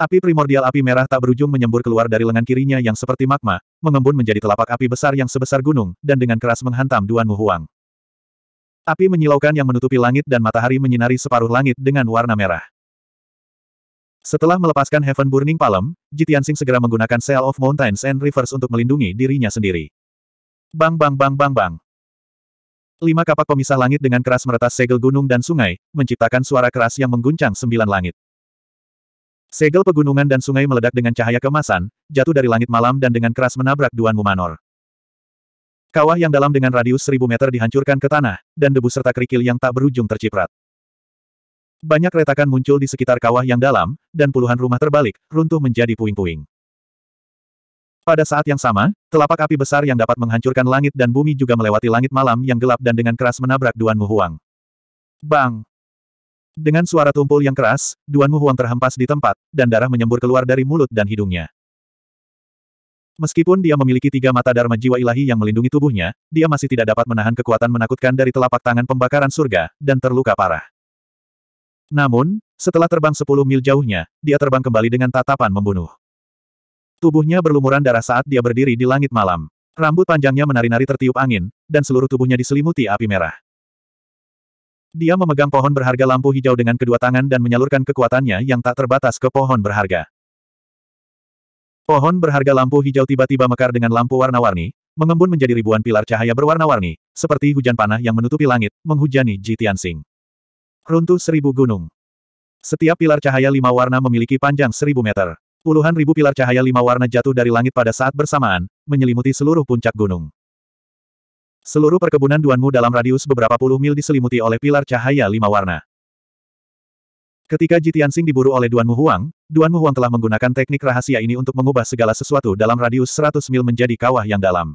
Api primordial api merah tak berujung menyembur keluar dari lengan kirinya yang seperti magma, mengembun menjadi telapak api besar yang sebesar gunung, dan dengan keras menghantam Duan Muhuang. Api menyilaukan yang menutupi langit dan matahari menyinari separuh langit dengan warna merah. Setelah melepaskan Heaven Burning Palm, Jitiansing segera menggunakan Seal of Mountains and Rivers untuk melindungi dirinya sendiri. Bang bang bang bang bang. Lima kapak pemisah langit dengan keras meretas segel gunung dan sungai, menciptakan suara keras yang mengguncang sembilan langit. Segel pegunungan dan sungai meledak dengan cahaya kemasan, jatuh dari langit malam dan dengan keras menabrak Duan Mumanor. Kawah yang dalam dengan radius seribu meter dihancurkan ke tanah, dan debu serta kerikil yang tak berujung terciprat. Banyak retakan muncul di sekitar kawah yang dalam, dan puluhan rumah terbalik, runtuh menjadi puing-puing. Pada saat yang sama, telapak api besar yang dapat menghancurkan langit dan bumi juga melewati langit malam yang gelap dan dengan keras menabrak Duan Muhuang. Bang! Dengan suara tumpul yang keras, Duan Huang terhempas di tempat, dan darah menyembur keluar dari mulut dan hidungnya. Meskipun dia memiliki tiga mata Dharma Jiwa Ilahi yang melindungi tubuhnya, dia masih tidak dapat menahan kekuatan menakutkan dari telapak tangan pembakaran surga, dan terluka parah. Namun, setelah terbang sepuluh mil jauhnya, dia terbang kembali dengan tatapan membunuh. Tubuhnya berlumuran darah saat dia berdiri di langit malam. Rambut panjangnya menari-nari tertiup angin, dan seluruh tubuhnya diselimuti api merah. Dia memegang pohon berharga lampu hijau dengan kedua tangan dan menyalurkan kekuatannya yang tak terbatas ke pohon berharga. Pohon berharga lampu hijau tiba-tiba mekar dengan lampu warna-warni, mengembun menjadi ribuan pilar cahaya berwarna-warni, seperti hujan panah yang menutupi langit, menghujani Ji Tianxing. Runtuh seribu gunung. Setiap pilar cahaya lima warna memiliki panjang seribu meter. Puluhan ribu pilar cahaya lima warna jatuh dari langit pada saat bersamaan, menyelimuti seluruh puncak gunung. Seluruh perkebunan Duanmu dalam radius beberapa puluh mil diselimuti oleh pilar cahaya lima warna. Ketika Jitiansing diburu oleh Duanmu Huang, Duanmu Huang telah menggunakan teknik rahasia ini untuk mengubah segala sesuatu dalam radius seratus mil menjadi kawah yang dalam.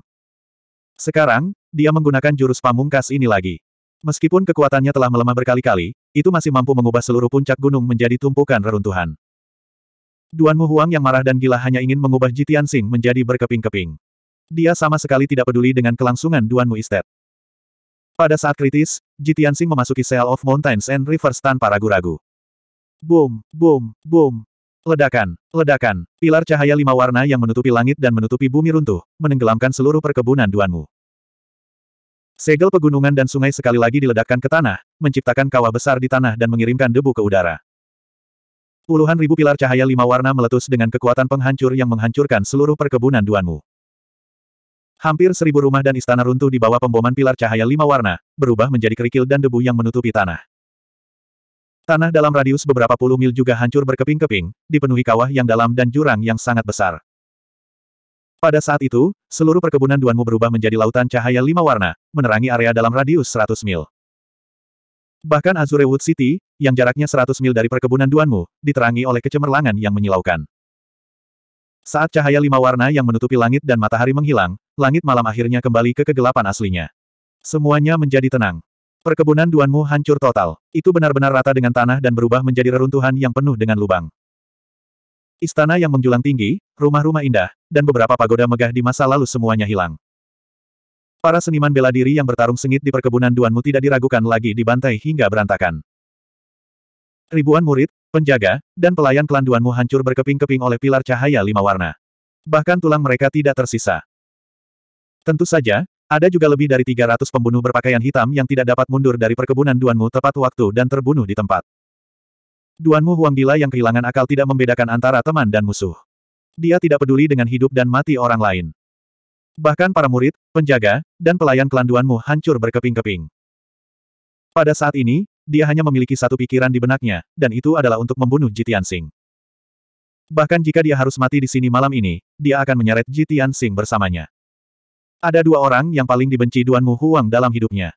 Sekarang, dia menggunakan jurus pamungkas ini lagi. Meskipun kekuatannya telah melemah berkali-kali, itu masih mampu mengubah seluruh puncak gunung menjadi tumpukan reruntuhan. Duan Mu Huang yang marah dan gila hanya ingin mengubah Jitian menjadi berkeping-keping. Dia sama sekali tidak peduli dengan kelangsungan Duan Mu Estate. Pada saat kritis, Jitiansing memasuki Cell of Mountains and Rivers tanpa ragu-ragu. Boom, boom, boom. Ledakan, ledakan. Pilar cahaya lima warna yang menutupi langit dan menutupi bumi runtuh, menenggelamkan seluruh perkebunan Duanmu. Segel pegunungan dan sungai sekali lagi diledakkan ke tanah, menciptakan kawah besar di tanah dan mengirimkan debu ke udara. Puluhan ribu pilar cahaya lima warna meletus dengan kekuatan penghancur yang menghancurkan seluruh perkebunan Duanmu. Hampir seribu rumah dan istana runtuh di bawah pemboman pilar cahaya lima warna, berubah menjadi kerikil dan debu yang menutupi tanah. Tanah dalam radius beberapa puluh mil juga hancur berkeping-keping, dipenuhi kawah yang dalam dan jurang yang sangat besar. Pada saat itu, seluruh perkebunan Duanmu berubah menjadi lautan cahaya lima warna, menerangi area dalam radius 100 mil. Bahkan Azure Wood City, yang jaraknya 100 mil dari perkebunan Duanmu, diterangi oleh kecemerlangan yang menyilaukan. Saat cahaya lima warna yang menutupi langit dan matahari menghilang, langit malam akhirnya kembali ke kegelapan aslinya. Semuanya menjadi tenang. Perkebunan Duanmu hancur total. Itu benar-benar rata dengan tanah dan berubah menjadi reruntuhan yang penuh dengan lubang. Istana yang menjulang tinggi, rumah-rumah indah, dan beberapa pagoda megah di masa lalu semuanya hilang. Para seniman bela diri yang bertarung sengit di perkebunan Duanmu tidak diragukan lagi dibantai hingga berantakan. Ribuan murid, penjaga, dan pelayan klan Duanmu hancur berkeping-keping oleh pilar cahaya lima warna. Bahkan tulang mereka tidak tersisa. Tentu saja, ada juga lebih dari 300 pembunuh berpakaian hitam yang tidak dapat mundur dari perkebunan Duanmu tepat waktu dan terbunuh di tempat. Duanmu Huang Huangbila yang kehilangan akal tidak membedakan antara teman dan musuh. Dia tidak peduli dengan hidup dan mati orang lain. Bahkan para murid, penjaga, dan pelayan klan Duanmu hancur berkeping-keping. Pada saat ini, dia hanya memiliki satu pikiran di benaknya, dan itu adalah untuk membunuh Jitian Sing. Bahkan jika dia harus mati di sini malam ini, dia akan menyeret Jitian Sing bersamanya. Ada dua orang yang paling dibenci Duan Mu Huang dalam hidupnya.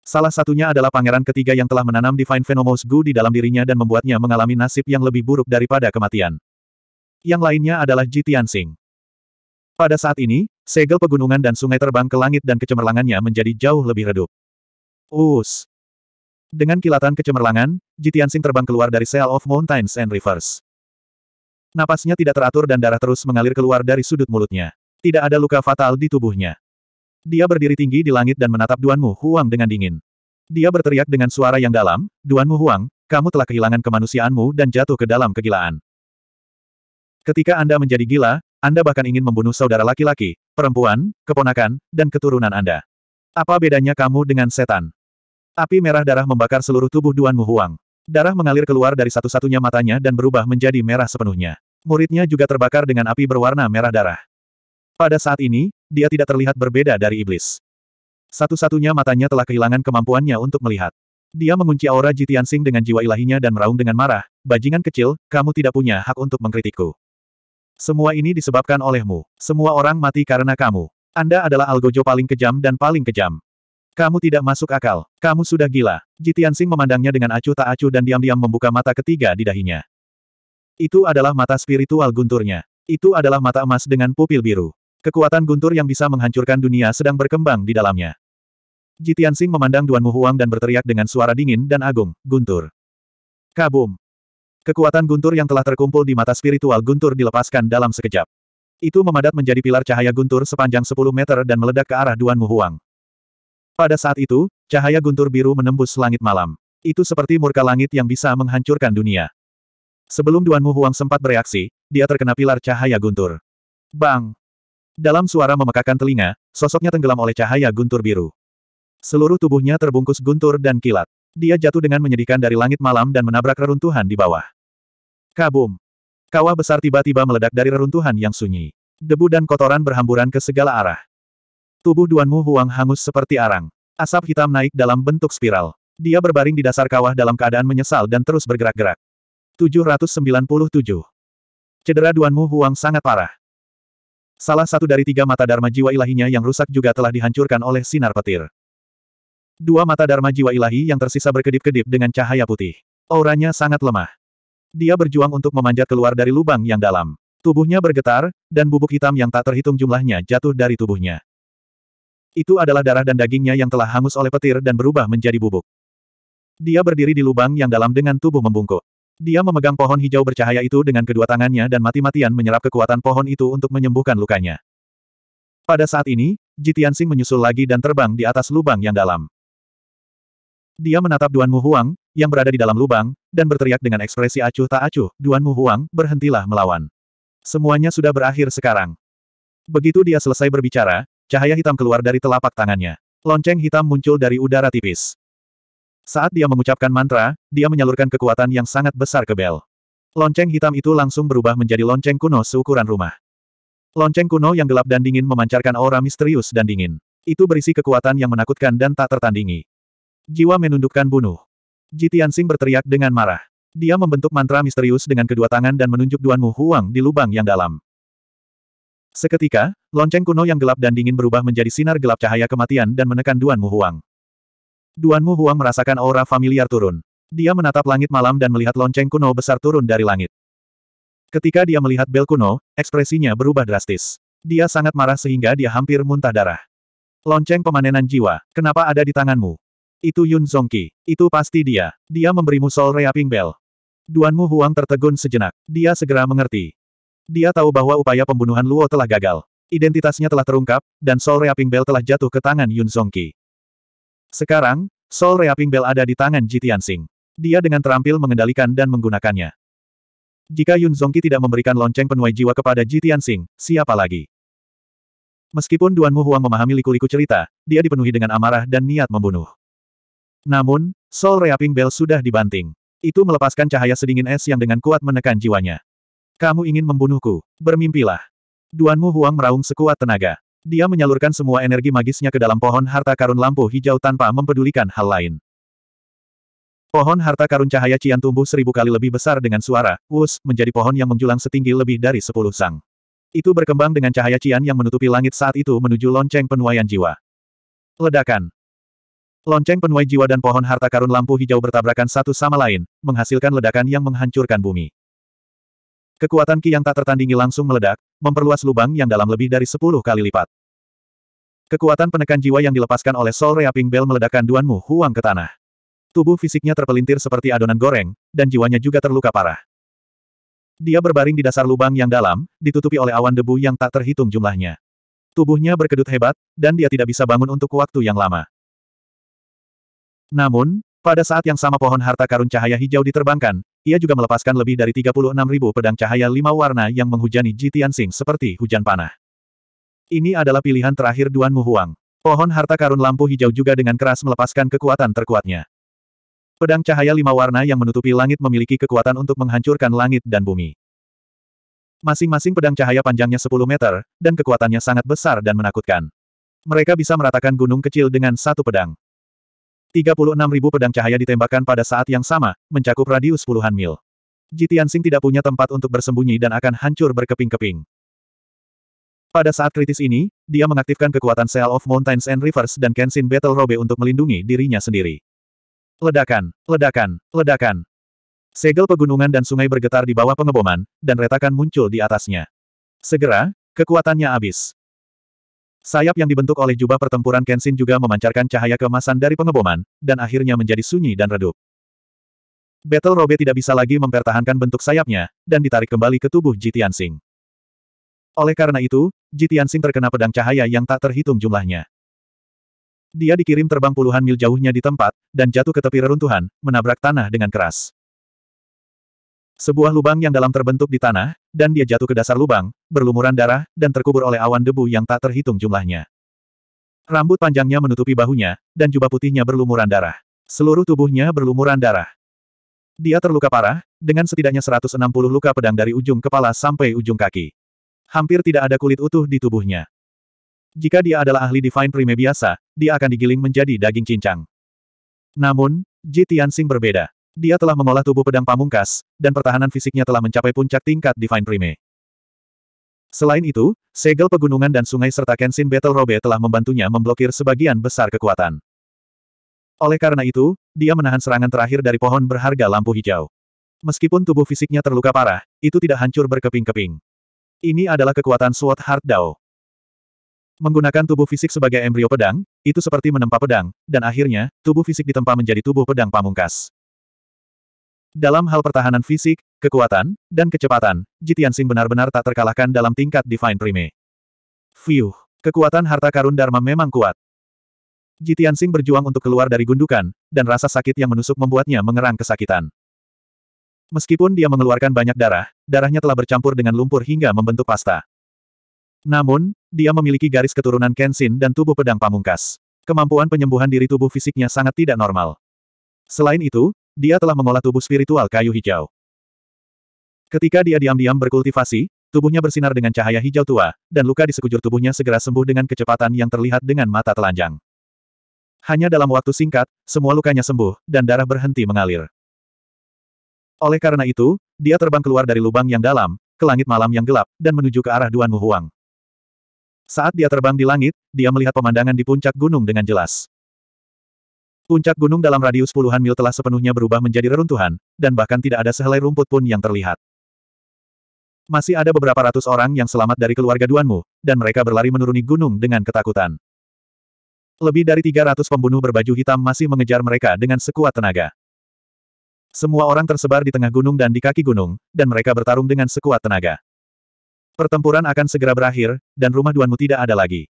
Salah satunya adalah pangeran ketiga yang telah menanam Divine Venomous Gu di dalam dirinya dan membuatnya mengalami nasib yang lebih buruk daripada kematian. Yang lainnya adalah Ji Tianxing. Pada saat ini, segel pegunungan dan sungai terbang ke langit dan kecemerlangannya menjadi jauh lebih redup. Us. Dengan kilatan kecemerlangan, Ji Tianxing terbang keluar dari Seal of Mountains and Rivers. Napasnya tidak teratur dan darah terus mengalir keluar dari sudut mulutnya. Tidak ada luka fatal di tubuhnya. Dia berdiri tinggi di langit dan menatap Duanmu Huang dengan dingin. Dia berteriak dengan suara yang dalam, Duanmu Huang, kamu telah kehilangan kemanusiaanmu dan jatuh ke dalam kegilaan. Ketika Anda menjadi gila, Anda bahkan ingin membunuh saudara laki-laki, perempuan, keponakan, dan keturunan Anda. Apa bedanya kamu dengan setan? Api merah darah membakar seluruh tubuh Duanmu Huang. Darah mengalir keluar dari satu-satunya matanya dan berubah menjadi merah sepenuhnya. Muridnya juga terbakar dengan api berwarna merah darah. Pada saat ini, dia tidak terlihat berbeda dari iblis. Satu-satunya matanya telah kehilangan kemampuannya untuk melihat. Dia mengunci aura Jitiansing dengan jiwa ilahinya dan meraung dengan marah, bajingan kecil, kamu tidak punya hak untuk mengkritikku. Semua ini disebabkan olehmu. Semua orang mati karena kamu. Anda adalah algojo paling kejam dan paling kejam. Kamu tidak masuk akal. Kamu sudah gila. Jitiansing memandangnya dengan acuh tak acuh dan diam-diam membuka mata ketiga di dahinya. Itu adalah mata spiritual gunturnya. Itu adalah mata emas dengan pupil biru. Kekuatan guntur yang bisa menghancurkan dunia sedang berkembang di dalamnya. Jitiansing memandang Duan Muhuang dan berteriak dengan suara dingin dan agung, guntur. Kabum. Kekuatan guntur yang telah terkumpul di mata spiritual guntur dilepaskan dalam sekejap. Itu memadat menjadi pilar cahaya guntur sepanjang 10 meter dan meledak ke arah Duan Muhuang. Pada saat itu, cahaya guntur biru menembus langit malam. Itu seperti murka langit yang bisa menghancurkan dunia. Sebelum Duan Muhuang sempat bereaksi, dia terkena pilar cahaya guntur. Bang! Dalam suara memekakan telinga, sosoknya tenggelam oleh cahaya guntur biru. Seluruh tubuhnya terbungkus guntur dan kilat. Dia jatuh dengan menyedihkan dari langit malam dan menabrak reruntuhan di bawah. Kabum! Kawah besar tiba-tiba meledak dari reruntuhan yang sunyi. Debu dan kotoran berhamburan ke segala arah. Tubuh Duanmu Huang hangus seperti arang. Asap hitam naik dalam bentuk spiral. Dia berbaring di dasar kawah dalam keadaan menyesal dan terus bergerak-gerak. 797. Cedera Duanmu Huang sangat parah. Salah satu dari tiga mata Dharma jiwa ilahinya yang rusak juga telah dihancurkan oleh sinar petir. Dua mata Dharma jiwa ilahi yang tersisa berkedip-kedip dengan cahaya putih. Auranya sangat lemah. Dia berjuang untuk memanjat keluar dari lubang yang dalam. Tubuhnya bergetar, dan bubuk hitam yang tak terhitung jumlahnya jatuh dari tubuhnya. Itu adalah darah dan dagingnya yang telah hangus oleh petir dan berubah menjadi bubuk. Dia berdiri di lubang yang dalam dengan tubuh membungkuk. Dia memegang pohon hijau bercahaya itu dengan kedua tangannya dan mati-matian menyerap kekuatan pohon itu untuk menyembuhkan lukanya. Pada saat ini, Jitiansing menyusul lagi dan terbang di atas lubang yang dalam. Dia menatap Duan Mu Huang, yang berada di dalam lubang, dan berteriak dengan ekspresi acuh tak acuh, Duan Mu Huang, berhentilah melawan. Semuanya sudah berakhir sekarang. Begitu dia selesai berbicara, cahaya hitam keluar dari telapak tangannya. Lonceng hitam muncul dari udara tipis. Saat dia mengucapkan mantra, dia menyalurkan kekuatan yang sangat besar ke Bel. Lonceng hitam itu langsung berubah menjadi lonceng kuno seukuran rumah. Lonceng kuno yang gelap dan dingin memancarkan aura misterius dan dingin. Itu berisi kekuatan yang menakutkan dan tak tertandingi. Jiwa menundukkan bunuh. Ji Tianxing berteriak dengan marah. Dia membentuk mantra misterius dengan kedua tangan dan menunjuk Duanmu Huang di lubang yang dalam. Seketika, lonceng kuno yang gelap dan dingin berubah menjadi sinar gelap cahaya kematian dan menekan Duan Mu Huang. Duan Mu Huang merasakan aura familiar turun. Dia menatap langit malam dan melihat lonceng kuno besar turun dari langit. Ketika dia melihat bel kuno, ekspresinya berubah drastis. Dia sangat marah sehingga dia hampir muntah darah. Lonceng pemanenan jiwa, kenapa ada di tanganmu? Itu Yun Zongqi. Itu pasti dia. Dia memberimu Soul reaping Bell. Duan Mu Huang tertegun sejenak. Dia segera mengerti. Dia tahu bahwa upaya pembunuhan Luo telah gagal. Identitasnya telah terungkap, dan Soul reaping Bell telah jatuh ke tangan Yun Zongqi. Sekarang, Soul Reaping Bell ada di tangan Ji Tianxing. Dia dengan terampil mengendalikan dan menggunakannya. Jika Yun Zongqi tidak memberikan lonceng penuai jiwa kepada Ji Tianxing, siapa lagi? Meskipun Duan Mu Huang memahami liku-liku cerita, dia dipenuhi dengan amarah dan niat membunuh. Namun, Soul Reaping Bell sudah dibanting. Itu melepaskan cahaya sedingin es yang dengan kuat menekan jiwanya. Kamu ingin membunuhku, bermimpilah. Duan Mu Huang meraung sekuat tenaga. Dia menyalurkan semua energi magisnya ke dalam pohon harta karun lampu hijau tanpa mempedulikan hal lain. Pohon harta karun cahaya Cian tumbuh seribu kali lebih besar dengan suara, wus, menjadi pohon yang menjulang setinggi lebih dari sepuluh sang. Itu berkembang dengan cahaya Cian yang menutupi langit saat itu menuju lonceng penuaian jiwa. Ledakan. Lonceng penuai jiwa dan pohon harta karun lampu hijau bertabrakan satu sama lain, menghasilkan ledakan yang menghancurkan bumi. Kekuatan Ki yang tak tertandingi langsung meledak, memperluas lubang yang dalam lebih dari sepuluh kali lipat. Kekuatan penekan jiwa yang dilepaskan oleh Sol Reaping Bell meledakkan Duanmu Huang ke tanah. Tubuh fisiknya terpelintir seperti adonan goreng, dan jiwanya juga terluka parah. Dia berbaring di dasar lubang yang dalam, ditutupi oleh awan debu yang tak terhitung jumlahnya. Tubuhnya berkedut hebat, dan dia tidak bisa bangun untuk waktu yang lama. Namun, pada saat yang sama pohon harta karun cahaya hijau diterbangkan, ia juga melepaskan lebih dari 36.000 pedang cahaya lima warna yang menghujani Ji Tianxing seperti hujan panah. Ini adalah pilihan terakhir Duan Muhuang. Pohon harta karun lampu hijau juga dengan keras melepaskan kekuatan terkuatnya. Pedang cahaya lima warna yang menutupi langit memiliki kekuatan untuk menghancurkan langit dan bumi. Masing-masing pedang cahaya panjangnya 10 meter, dan kekuatannya sangat besar dan menakutkan. Mereka bisa meratakan gunung kecil dengan satu pedang. 36.000 pedang cahaya ditembakkan pada saat yang sama, mencakup radius puluhan mil. Jitian Sing tidak punya tempat untuk bersembunyi dan akan hancur berkeping-keping. Pada saat kritis ini, dia mengaktifkan kekuatan Seal of Mountains and Rivers dan Kenshin Battle Robe untuk melindungi dirinya sendiri. Ledakan, ledakan, ledakan. Segel pegunungan dan sungai bergetar di bawah pengeboman, dan retakan muncul di atasnya. Segera, kekuatannya habis. Sayap yang dibentuk oleh jubah pertempuran Kenshin juga memancarkan cahaya kemasan dari pengeboman, dan akhirnya menjadi sunyi dan redup. Battle Robe tidak bisa lagi mempertahankan bentuk sayapnya, dan ditarik kembali ke tubuh Jitian Singh. Oleh karena itu, Jitian Singh terkena pedang cahaya yang tak terhitung jumlahnya. Dia dikirim terbang puluhan mil jauhnya di tempat, dan jatuh ke tepi reruntuhan, menabrak tanah dengan keras. Sebuah lubang yang dalam terbentuk di tanah, dan dia jatuh ke dasar lubang, berlumuran darah, dan terkubur oleh awan debu yang tak terhitung jumlahnya. Rambut panjangnya menutupi bahunya, dan jubah putihnya berlumuran darah. Seluruh tubuhnya berlumuran darah. Dia terluka parah, dengan setidaknya 160 luka pedang dari ujung kepala sampai ujung kaki. Hampir tidak ada kulit utuh di tubuhnya. Jika dia adalah ahli Divine Prime biasa, dia akan digiling menjadi daging cincang. Namun, Ji Tianxing berbeda. Dia telah mengolah tubuh pedang pamungkas, dan pertahanan fisiknya telah mencapai puncak tingkat Divine Prime. Selain itu, segel pegunungan dan sungai serta Kenshin Battle Robe telah membantunya memblokir sebagian besar kekuatan. Oleh karena itu, dia menahan serangan terakhir dari pohon berharga lampu hijau. Meskipun tubuh fisiknya terluka parah, itu tidak hancur berkeping-keping. Ini adalah kekuatan Sword Heart Dao. Menggunakan tubuh fisik sebagai embrio pedang, itu seperti menempa pedang, dan akhirnya, tubuh fisik ditempa menjadi tubuh pedang pamungkas. Dalam hal pertahanan fisik, kekuatan, dan kecepatan, Jitian Sing benar-benar tak terkalahkan dalam tingkat Divine Prime. Fiuh, kekuatan harta karun Dharma memang kuat. Jitian Sing berjuang untuk keluar dari gundukan, dan rasa sakit yang menusuk membuatnya mengerang kesakitan. Meskipun dia mengeluarkan banyak darah, darahnya telah bercampur dengan lumpur hingga membentuk pasta. Namun, dia memiliki garis keturunan Kenshin dan tubuh pedang pamungkas. Kemampuan penyembuhan diri tubuh fisiknya sangat tidak normal. Selain itu, dia telah mengolah tubuh spiritual kayu hijau. Ketika dia diam-diam berkultivasi, tubuhnya bersinar dengan cahaya hijau tua, dan luka di sekujur tubuhnya segera sembuh dengan kecepatan yang terlihat dengan mata telanjang. Hanya dalam waktu singkat, semua lukanya sembuh, dan darah berhenti mengalir. Oleh karena itu, dia terbang keluar dari lubang yang dalam, ke langit malam yang gelap, dan menuju ke arah Duan Mu Huang. Saat dia terbang di langit, dia melihat pemandangan di puncak gunung dengan jelas. Puncak gunung dalam radius puluhan mil telah sepenuhnya berubah menjadi reruntuhan, dan bahkan tidak ada sehelai rumput pun yang terlihat. Masih ada beberapa ratus orang yang selamat dari keluarga Duanmu, dan mereka berlari menuruni gunung dengan ketakutan. Lebih dari 300 pembunuh berbaju hitam masih mengejar mereka dengan sekuat tenaga. Semua orang tersebar di tengah gunung dan di kaki gunung, dan mereka bertarung dengan sekuat tenaga. Pertempuran akan segera berakhir, dan rumah Duanmu tidak ada lagi.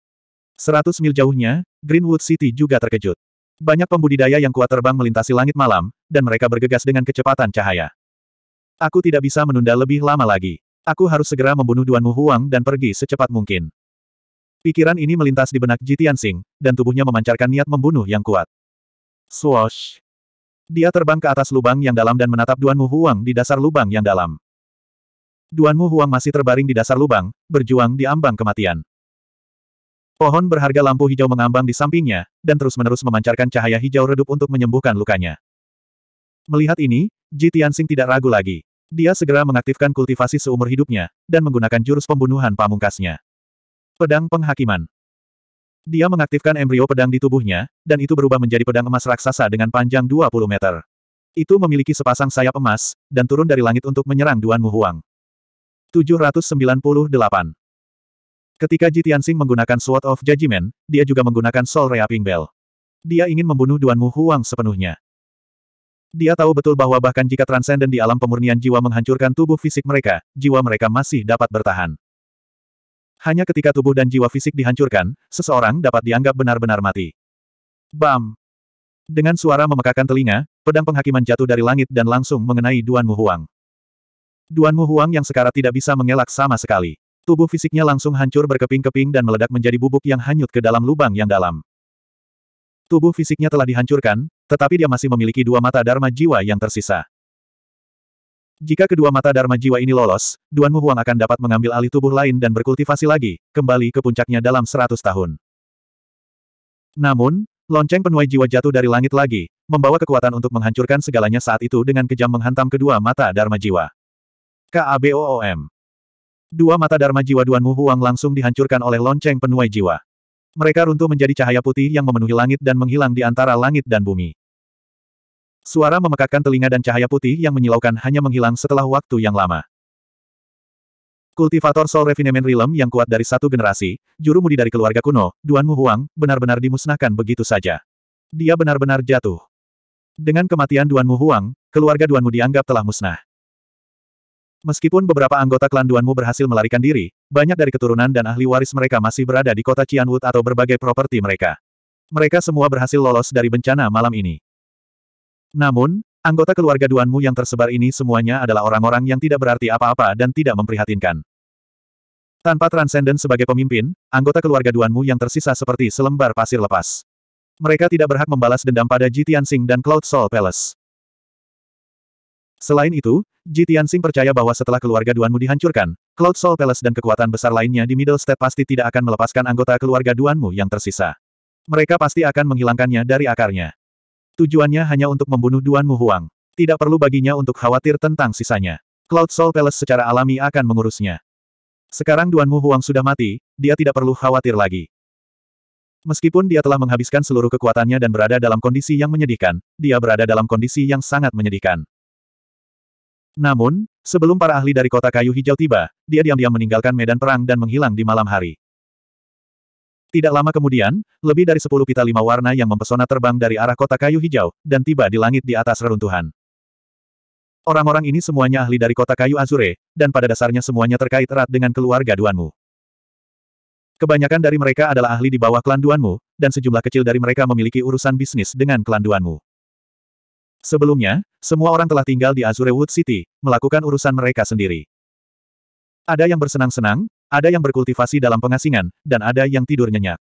Seratus mil jauhnya, Greenwood City juga terkejut. Banyak pembudidaya yang kuat terbang melintasi langit malam, dan mereka bergegas dengan kecepatan cahaya. Aku tidak bisa menunda lebih lama lagi. Aku harus segera membunuh Duan Mu Huang dan pergi secepat mungkin. Pikiran ini melintas di benak Jitian Sing, dan tubuhnya memancarkan niat membunuh yang kuat. Swoosh! Dia terbang ke atas lubang yang dalam dan menatap Duan Mu Huang di dasar lubang yang dalam. Duan Mu Huang masih terbaring di dasar lubang, berjuang di ambang kematian. Pohon berharga lampu hijau mengambang di sampingnya, dan terus-menerus memancarkan cahaya hijau redup untuk menyembuhkan lukanya. Melihat ini, Ji Tianxing tidak ragu lagi. Dia segera mengaktifkan kultivasi seumur hidupnya, dan menggunakan jurus pembunuhan pamungkasnya. Pedang Penghakiman Dia mengaktifkan embrio pedang di tubuhnya, dan itu berubah menjadi pedang emas raksasa dengan panjang 20 meter. Itu memiliki sepasang sayap emas, dan turun dari langit untuk menyerang Duan Muhuang. 798 Ketika Ji Tianxing menggunakan Sword of Judgment, dia juga menggunakan Soul Reaping Bell. Dia ingin membunuh Duan Mu Huang sepenuhnya. Dia tahu betul bahwa bahkan jika Transcendent di alam pemurnian jiwa menghancurkan tubuh fisik mereka, jiwa mereka masih dapat bertahan. Hanya ketika tubuh dan jiwa fisik dihancurkan, seseorang dapat dianggap benar-benar mati. Bam! Dengan suara memekakan telinga, pedang penghakiman jatuh dari langit dan langsung mengenai Duan Mu Huang. Duan Mu Huang yang sekarang tidak bisa mengelak sama sekali. Tubuh fisiknya langsung hancur berkeping-keping dan meledak menjadi bubuk yang hanyut ke dalam lubang yang dalam. Tubuh fisiknya telah dihancurkan, tetapi dia masih memiliki dua mata Dharma jiwa yang tersisa. Jika kedua mata Dharma jiwa ini lolos, Duan Mu Huang akan dapat mengambil alih tubuh lain dan berkultivasi lagi, kembali ke puncaknya dalam seratus tahun. Namun, lonceng penuai jiwa jatuh dari langit lagi, membawa kekuatan untuk menghancurkan segalanya saat itu dengan kejam menghantam kedua mata Dharma jiwa. KABOOM Dua mata Dharma jiwa Duan Mu Huang langsung dihancurkan oleh lonceng penuai jiwa. Mereka runtuh menjadi cahaya putih yang memenuhi langit dan menghilang di antara langit dan bumi. Suara memekakkan telinga dan cahaya putih yang menyilaukan hanya menghilang setelah waktu yang lama. Kultivator Soul Refinement Realm yang kuat dari satu generasi, juru mudi dari keluarga kuno, Duan Mu Huang, benar-benar dimusnahkan begitu saja. Dia benar-benar jatuh. Dengan kematian Duan Mu Huang, keluarga Duan Mu dianggap telah musnah. Meskipun beberapa anggota klan Duanmu berhasil melarikan diri, banyak dari keturunan dan ahli waris mereka masih berada di kota Cianwood atau berbagai properti mereka. Mereka semua berhasil lolos dari bencana malam ini. Namun, anggota keluarga Duanmu yang tersebar ini semuanya adalah orang-orang yang tidak berarti apa-apa dan tidak memprihatinkan. Tanpa Transcendent sebagai pemimpin, anggota keluarga Duanmu yang tersisa seperti selembar pasir lepas. Mereka tidak berhak membalas dendam pada Jitian Sing dan Cloud Soul Palace. Selain itu, Jitian Sing percaya bahwa setelah keluarga Duanmu dihancurkan, Cloud Soul Palace dan kekuatan besar lainnya di Middle State pasti tidak akan melepaskan anggota keluarga Duanmu yang tersisa. Mereka pasti akan menghilangkannya dari akarnya. Tujuannya hanya untuk membunuh Duanmu Huang. Tidak perlu baginya untuk khawatir tentang sisanya. Cloud Soul Palace secara alami akan mengurusnya. Sekarang Duanmu Huang sudah mati, dia tidak perlu khawatir lagi. Meskipun dia telah menghabiskan seluruh kekuatannya dan berada dalam kondisi yang menyedihkan, dia berada dalam kondisi yang sangat menyedihkan. Namun, sebelum para ahli dari kota kayu hijau tiba, dia diam-diam meninggalkan medan perang dan menghilang di malam hari. Tidak lama kemudian, lebih dari sepuluh pita lima warna yang mempesona terbang dari arah kota kayu hijau, dan tiba di langit di atas reruntuhan. Orang-orang ini semuanya ahli dari kota kayu Azure, dan pada dasarnya semuanya terkait erat dengan keluarga Duanmu. Kebanyakan dari mereka adalah ahli di bawah klan Duanmu, dan sejumlah kecil dari mereka memiliki urusan bisnis dengan klan Duanmu. Sebelumnya, semua orang telah tinggal di Azurewood City, melakukan urusan mereka sendiri. Ada yang bersenang-senang, ada yang berkultivasi dalam pengasingan, dan ada yang tidur nyenyak.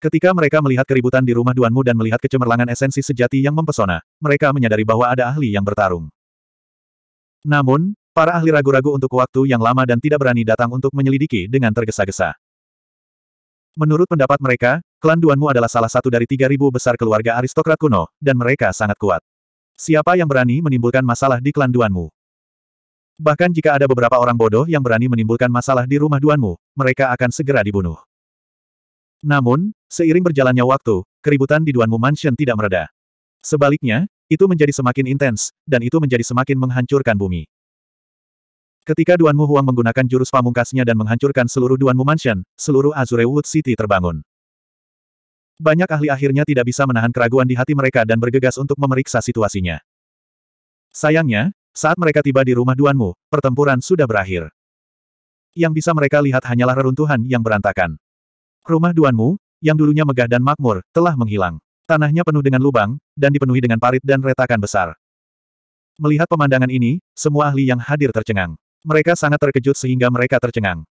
Ketika mereka melihat keributan di rumah Duanmu dan melihat kecemerlangan esensi sejati yang mempesona, mereka menyadari bahwa ada ahli yang bertarung. Namun, para ahli ragu-ragu untuk waktu yang lama dan tidak berani datang untuk menyelidiki dengan tergesa-gesa. Menurut pendapat mereka, klan Duanmu adalah salah satu dari tiga ribu besar keluarga aristokrat kuno, dan mereka sangat kuat. Siapa yang berani menimbulkan masalah di klan Duanmu? Bahkan jika ada beberapa orang bodoh yang berani menimbulkan masalah di rumah Duanmu, mereka akan segera dibunuh. Namun, seiring berjalannya waktu, keributan di Duanmu Mansion tidak mereda. Sebaliknya, itu menjadi semakin intens, dan itu menjadi semakin menghancurkan bumi. Ketika Duanmu Huang menggunakan jurus pamungkasnya dan menghancurkan seluruh Duanmu Mansion, seluruh Azure Wood City terbangun. Banyak ahli akhirnya tidak bisa menahan keraguan di hati mereka dan bergegas untuk memeriksa situasinya. Sayangnya, saat mereka tiba di rumah Duanmu, pertempuran sudah berakhir. Yang bisa mereka lihat hanyalah reruntuhan yang berantakan. Rumah Duanmu, yang dulunya megah dan makmur, telah menghilang. Tanahnya penuh dengan lubang, dan dipenuhi dengan parit dan retakan besar. Melihat pemandangan ini, semua ahli yang hadir tercengang. Mereka sangat terkejut sehingga mereka tercengang.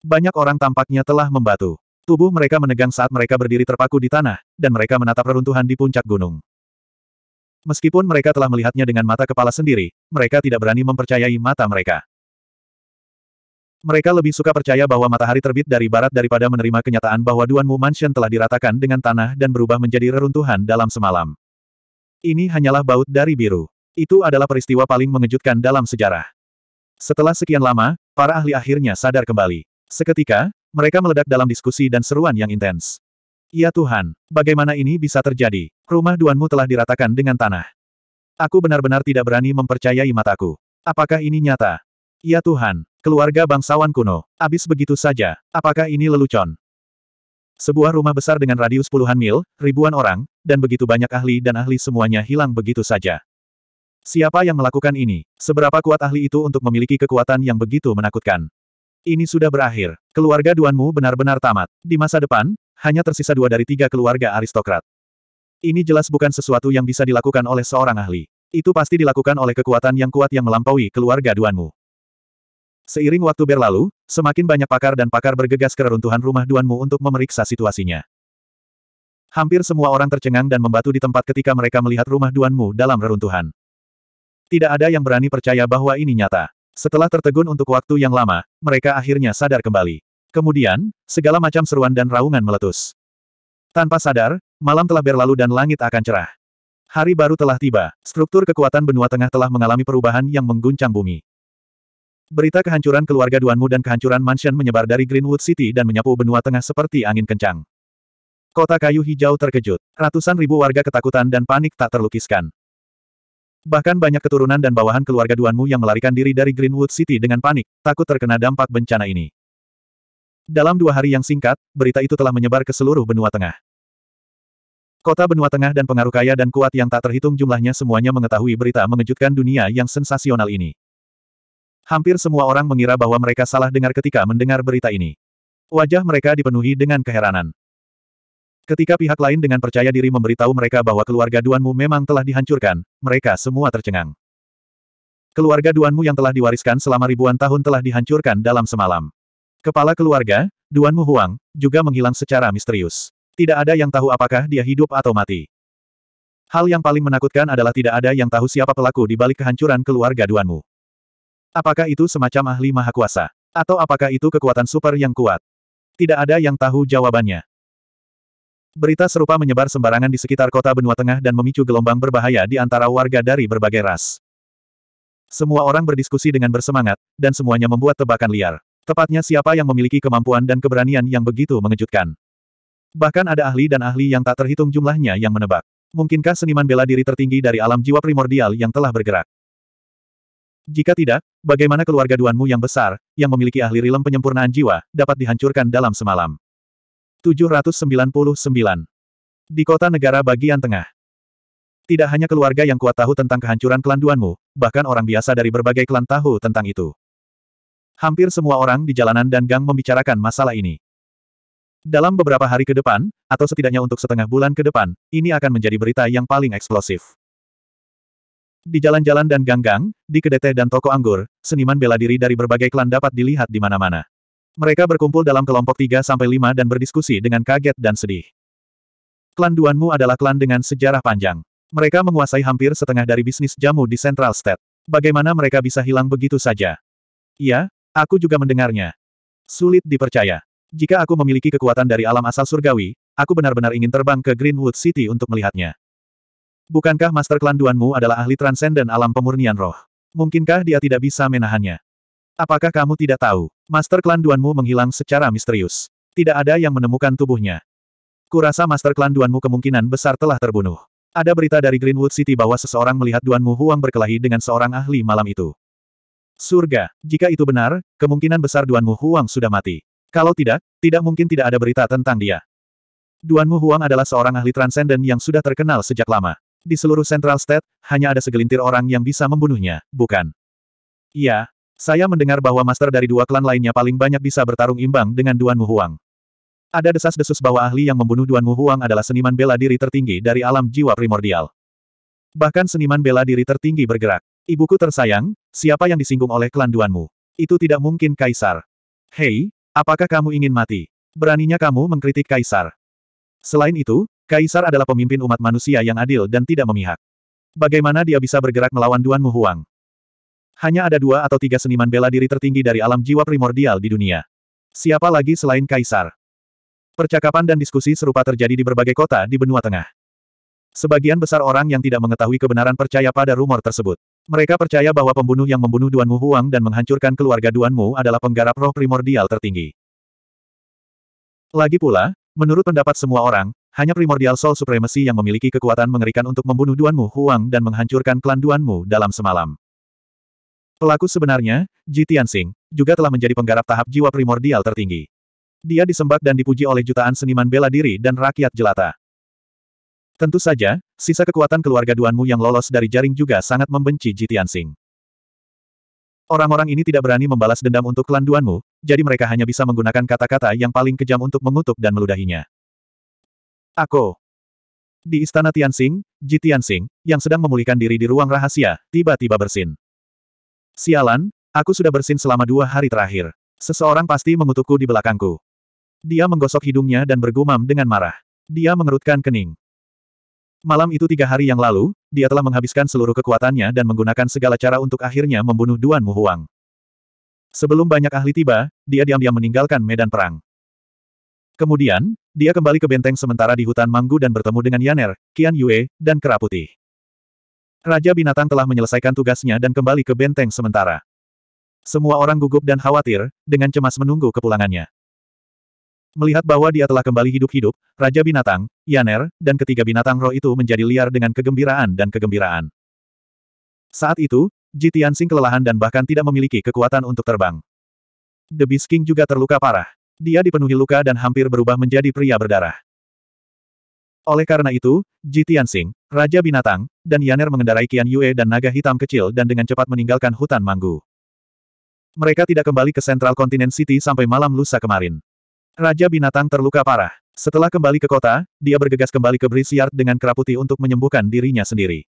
Banyak orang tampaknya telah membatu. Tubuh mereka menegang saat mereka berdiri terpaku di tanah, dan mereka menatap reruntuhan di puncak gunung. Meskipun mereka telah melihatnya dengan mata kepala sendiri, mereka tidak berani mempercayai mata mereka. Mereka lebih suka percaya bahwa matahari terbit dari barat daripada menerima kenyataan bahwa Duanmu Mansion telah diratakan dengan tanah dan berubah menjadi reruntuhan dalam semalam. Ini hanyalah baut dari biru. Itu adalah peristiwa paling mengejutkan dalam sejarah. Setelah sekian lama, para ahli akhirnya sadar kembali. Seketika, mereka meledak dalam diskusi dan seruan yang intens. Ya Tuhan, bagaimana ini bisa terjadi? Rumah Duanmu telah diratakan dengan tanah. Aku benar-benar tidak berani mempercayai mataku. Apakah ini nyata? Ya Tuhan, keluarga bangsawan kuno, abis begitu saja, apakah ini lelucon? Sebuah rumah besar dengan radius puluhan mil, ribuan orang, dan begitu banyak ahli dan ahli semuanya hilang begitu saja. Siapa yang melakukan ini? Seberapa kuat ahli itu untuk memiliki kekuatan yang begitu menakutkan? Ini sudah berakhir. Keluarga Duanmu benar-benar tamat. Di masa depan, hanya tersisa dua dari tiga keluarga aristokrat. Ini jelas bukan sesuatu yang bisa dilakukan oleh seorang ahli. Itu pasti dilakukan oleh kekuatan yang kuat yang melampaui keluarga Duanmu. Seiring waktu berlalu, semakin banyak pakar dan pakar bergegas ke reruntuhan rumah Duanmu untuk memeriksa situasinya. Hampir semua orang tercengang dan membatu di tempat ketika mereka melihat rumah Duanmu dalam reruntuhan. Tidak ada yang berani percaya bahwa ini nyata. Setelah tertegun untuk waktu yang lama, mereka akhirnya sadar kembali. Kemudian, segala macam seruan dan raungan meletus. Tanpa sadar, malam telah berlalu dan langit akan cerah. Hari baru telah tiba, struktur kekuatan benua tengah telah mengalami perubahan yang mengguncang bumi. Berita kehancuran keluarga Duanmu dan kehancuran mansion menyebar dari Greenwood City dan menyapu benua tengah seperti angin kencang. Kota kayu hijau terkejut. Ratusan ribu warga ketakutan dan panik tak terlukiskan. Bahkan banyak keturunan dan bawahan keluarga Duanmu yang melarikan diri dari Greenwood City dengan panik, takut terkena dampak bencana ini. Dalam dua hari yang singkat, berita itu telah menyebar ke seluruh benua tengah. Kota benua tengah dan pengaruh kaya dan kuat yang tak terhitung jumlahnya semuanya mengetahui berita mengejutkan dunia yang sensasional ini. Hampir semua orang mengira bahwa mereka salah dengar ketika mendengar berita ini. Wajah mereka dipenuhi dengan keheranan. Ketika pihak lain dengan percaya diri memberitahu mereka bahwa keluarga Duanmu memang telah dihancurkan, mereka semua tercengang. Keluarga Duanmu yang telah diwariskan selama ribuan tahun telah dihancurkan dalam semalam. Kepala keluarga, Duanmu Huang, juga menghilang secara misterius. Tidak ada yang tahu apakah dia hidup atau mati. Hal yang paling menakutkan adalah tidak ada yang tahu siapa pelaku di balik kehancuran keluarga Duanmu. Apakah itu semacam ahli maha kuasa? Atau apakah itu kekuatan super yang kuat? Tidak ada yang tahu jawabannya. Berita serupa menyebar sembarangan di sekitar kota benua tengah dan memicu gelombang berbahaya di antara warga dari berbagai ras. Semua orang berdiskusi dengan bersemangat, dan semuanya membuat tebakan liar. Tepatnya siapa yang memiliki kemampuan dan keberanian yang begitu mengejutkan. Bahkan ada ahli dan ahli yang tak terhitung jumlahnya yang menebak. Mungkinkah seniman bela diri tertinggi dari alam jiwa primordial yang telah bergerak? Jika tidak, bagaimana keluarga Duanmu yang besar, yang memiliki ahli rilem penyempurnaan jiwa, dapat dihancurkan dalam semalam? 799. Di kota negara bagian tengah. Tidak hanya keluarga yang kuat tahu tentang kehancuran klan Duanmu, bahkan orang biasa dari berbagai klan tahu tentang itu. Hampir semua orang di jalanan dan gang membicarakan masalah ini. Dalam beberapa hari ke depan, atau setidaknya untuk setengah bulan ke depan, ini akan menjadi berita yang paling eksplosif. Di jalan-jalan dan gang-gang, di kedai teh dan toko anggur, seniman bela diri dari berbagai klan dapat dilihat di mana-mana. Mereka berkumpul dalam kelompok 3-5 dan berdiskusi dengan kaget dan sedih. Klan Duanmu adalah klan dengan sejarah panjang. Mereka menguasai hampir setengah dari bisnis jamu di Central State. Bagaimana mereka bisa hilang begitu saja? Iya, aku juga mendengarnya. Sulit dipercaya. Jika aku memiliki kekuatan dari alam asal surgawi, aku benar-benar ingin terbang ke Greenwood City untuk melihatnya. Bukankah Master Klan Duanmu adalah ahli transenden alam pemurnian roh? Mungkinkah dia tidak bisa menahannya? Apakah kamu tidak tahu? Master klan Duanmu menghilang secara misterius. Tidak ada yang menemukan tubuhnya. Kurasa Master klan Duanmu kemungkinan besar telah terbunuh. Ada berita dari Greenwood City bahwa seseorang melihat Duanmu Huang berkelahi dengan seorang ahli malam itu. Surga, jika itu benar, kemungkinan besar Duanmu Huang sudah mati. Kalau tidak, tidak mungkin tidak ada berita tentang dia. Duanmu Huang adalah seorang ahli transenden yang sudah terkenal sejak lama. Di seluruh Central State, hanya ada segelintir orang yang bisa membunuhnya, bukan? Iya, saya mendengar bahwa master dari dua klan lainnya paling banyak bisa bertarung imbang dengan Duan Mu Huang. Ada desas-desus bahwa ahli yang membunuh Duan Mu Huang adalah seniman bela diri tertinggi dari alam jiwa primordial. Bahkan seniman bela diri tertinggi bergerak. Ibuku tersayang, siapa yang disinggung oleh klan Duanmu? Itu tidak mungkin Kaisar. Hei, apakah kamu ingin mati? Beraninya kamu mengkritik Kaisar. Selain itu, Kaisar adalah pemimpin umat manusia yang adil dan tidak memihak. Bagaimana dia bisa bergerak melawan Duan Mu Huang? Hanya ada dua atau tiga seniman bela diri tertinggi dari alam jiwa primordial di dunia. Siapa lagi selain Kaisar? Percakapan dan diskusi serupa terjadi di berbagai kota di benua tengah. Sebagian besar orang yang tidak mengetahui kebenaran percaya pada rumor tersebut. Mereka percaya bahwa pembunuh yang membunuh Duanmu Huang dan menghancurkan keluarga Duanmu adalah penggarap roh primordial tertinggi. Lagi pula, menurut pendapat semua orang, hanya primordial soul supremacy yang memiliki kekuatan mengerikan untuk membunuh Duanmu Huang dan menghancurkan klan Duanmu dalam semalam. Pelaku sebenarnya, Ji Tianxing, juga telah menjadi penggarap tahap jiwa primordial tertinggi. Dia disembah dan dipuji oleh jutaan seniman bela diri dan rakyat jelata. Tentu saja, sisa kekuatan keluarga Duanmu yang lolos dari jaring juga sangat membenci Ji Tianxing. Orang-orang ini tidak berani membalas dendam untuk klan Duanmu, jadi mereka hanya bisa menggunakan kata-kata yang paling kejam untuk mengutuk dan meludahinya. Aku. Di istana Tianxing, Ji Tianxing, yang sedang memulihkan diri di ruang rahasia, tiba-tiba bersin. Sialan, aku sudah bersin selama dua hari terakhir. Seseorang pasti mengutukku di belakangku. Dia menggosok hidungnya dan bergumam dengan marah. Dia mengerutkan kening. Malam itu tiga hari yang lalu, dia telah menghabiskan seluruh kekuatannya dan menggunakan segala cara untuk akhirnya membunuh Duan Muhuang. Sebelum banyak ahli tiba, dia diam-diam meninggalkan medan perang. Kemudian, dia kembali ke benteng sementara di hutan Manggu dan bertemu dengan Yaner, Qian Yue, dan Keraputi. Raja Binatang telah menyelesaikan tugasnya dan kembali ke benteng sementara. Semua orang gugup dan khawatir, dengan cemas menunggu kepulangannya. Melihat bahwa dia telah kembali hidup-hidup, Raja Binatang, Yaner, dan ketiga binatang roh itu menjadi liar dengan kegembiraan dan kegembiraan. Saat itu, Jitian Sing kelelahan dan bahkan tidak memiliki kekuatan untuk terbang. The Beast King juga terluka parah. Dia dipenuhi luka dan hampir berubah menjadi pria berdarah. Oleh karena itu, Ji Tianxing, Raja Binatang, dan Yaner mengendarai Qian Yue dan naga hitam kecil dan dengan cepat meninggalkan hutan manggu. Mereka tidak kembali ke Central Continent City sampai malam lusa kemarin. Raja Binatang terluka parah. Setelah kembali ke kota, dia bergegas kembali ke Brisiard dengan keraputi untuk menyembuhkan dirinya sendiri.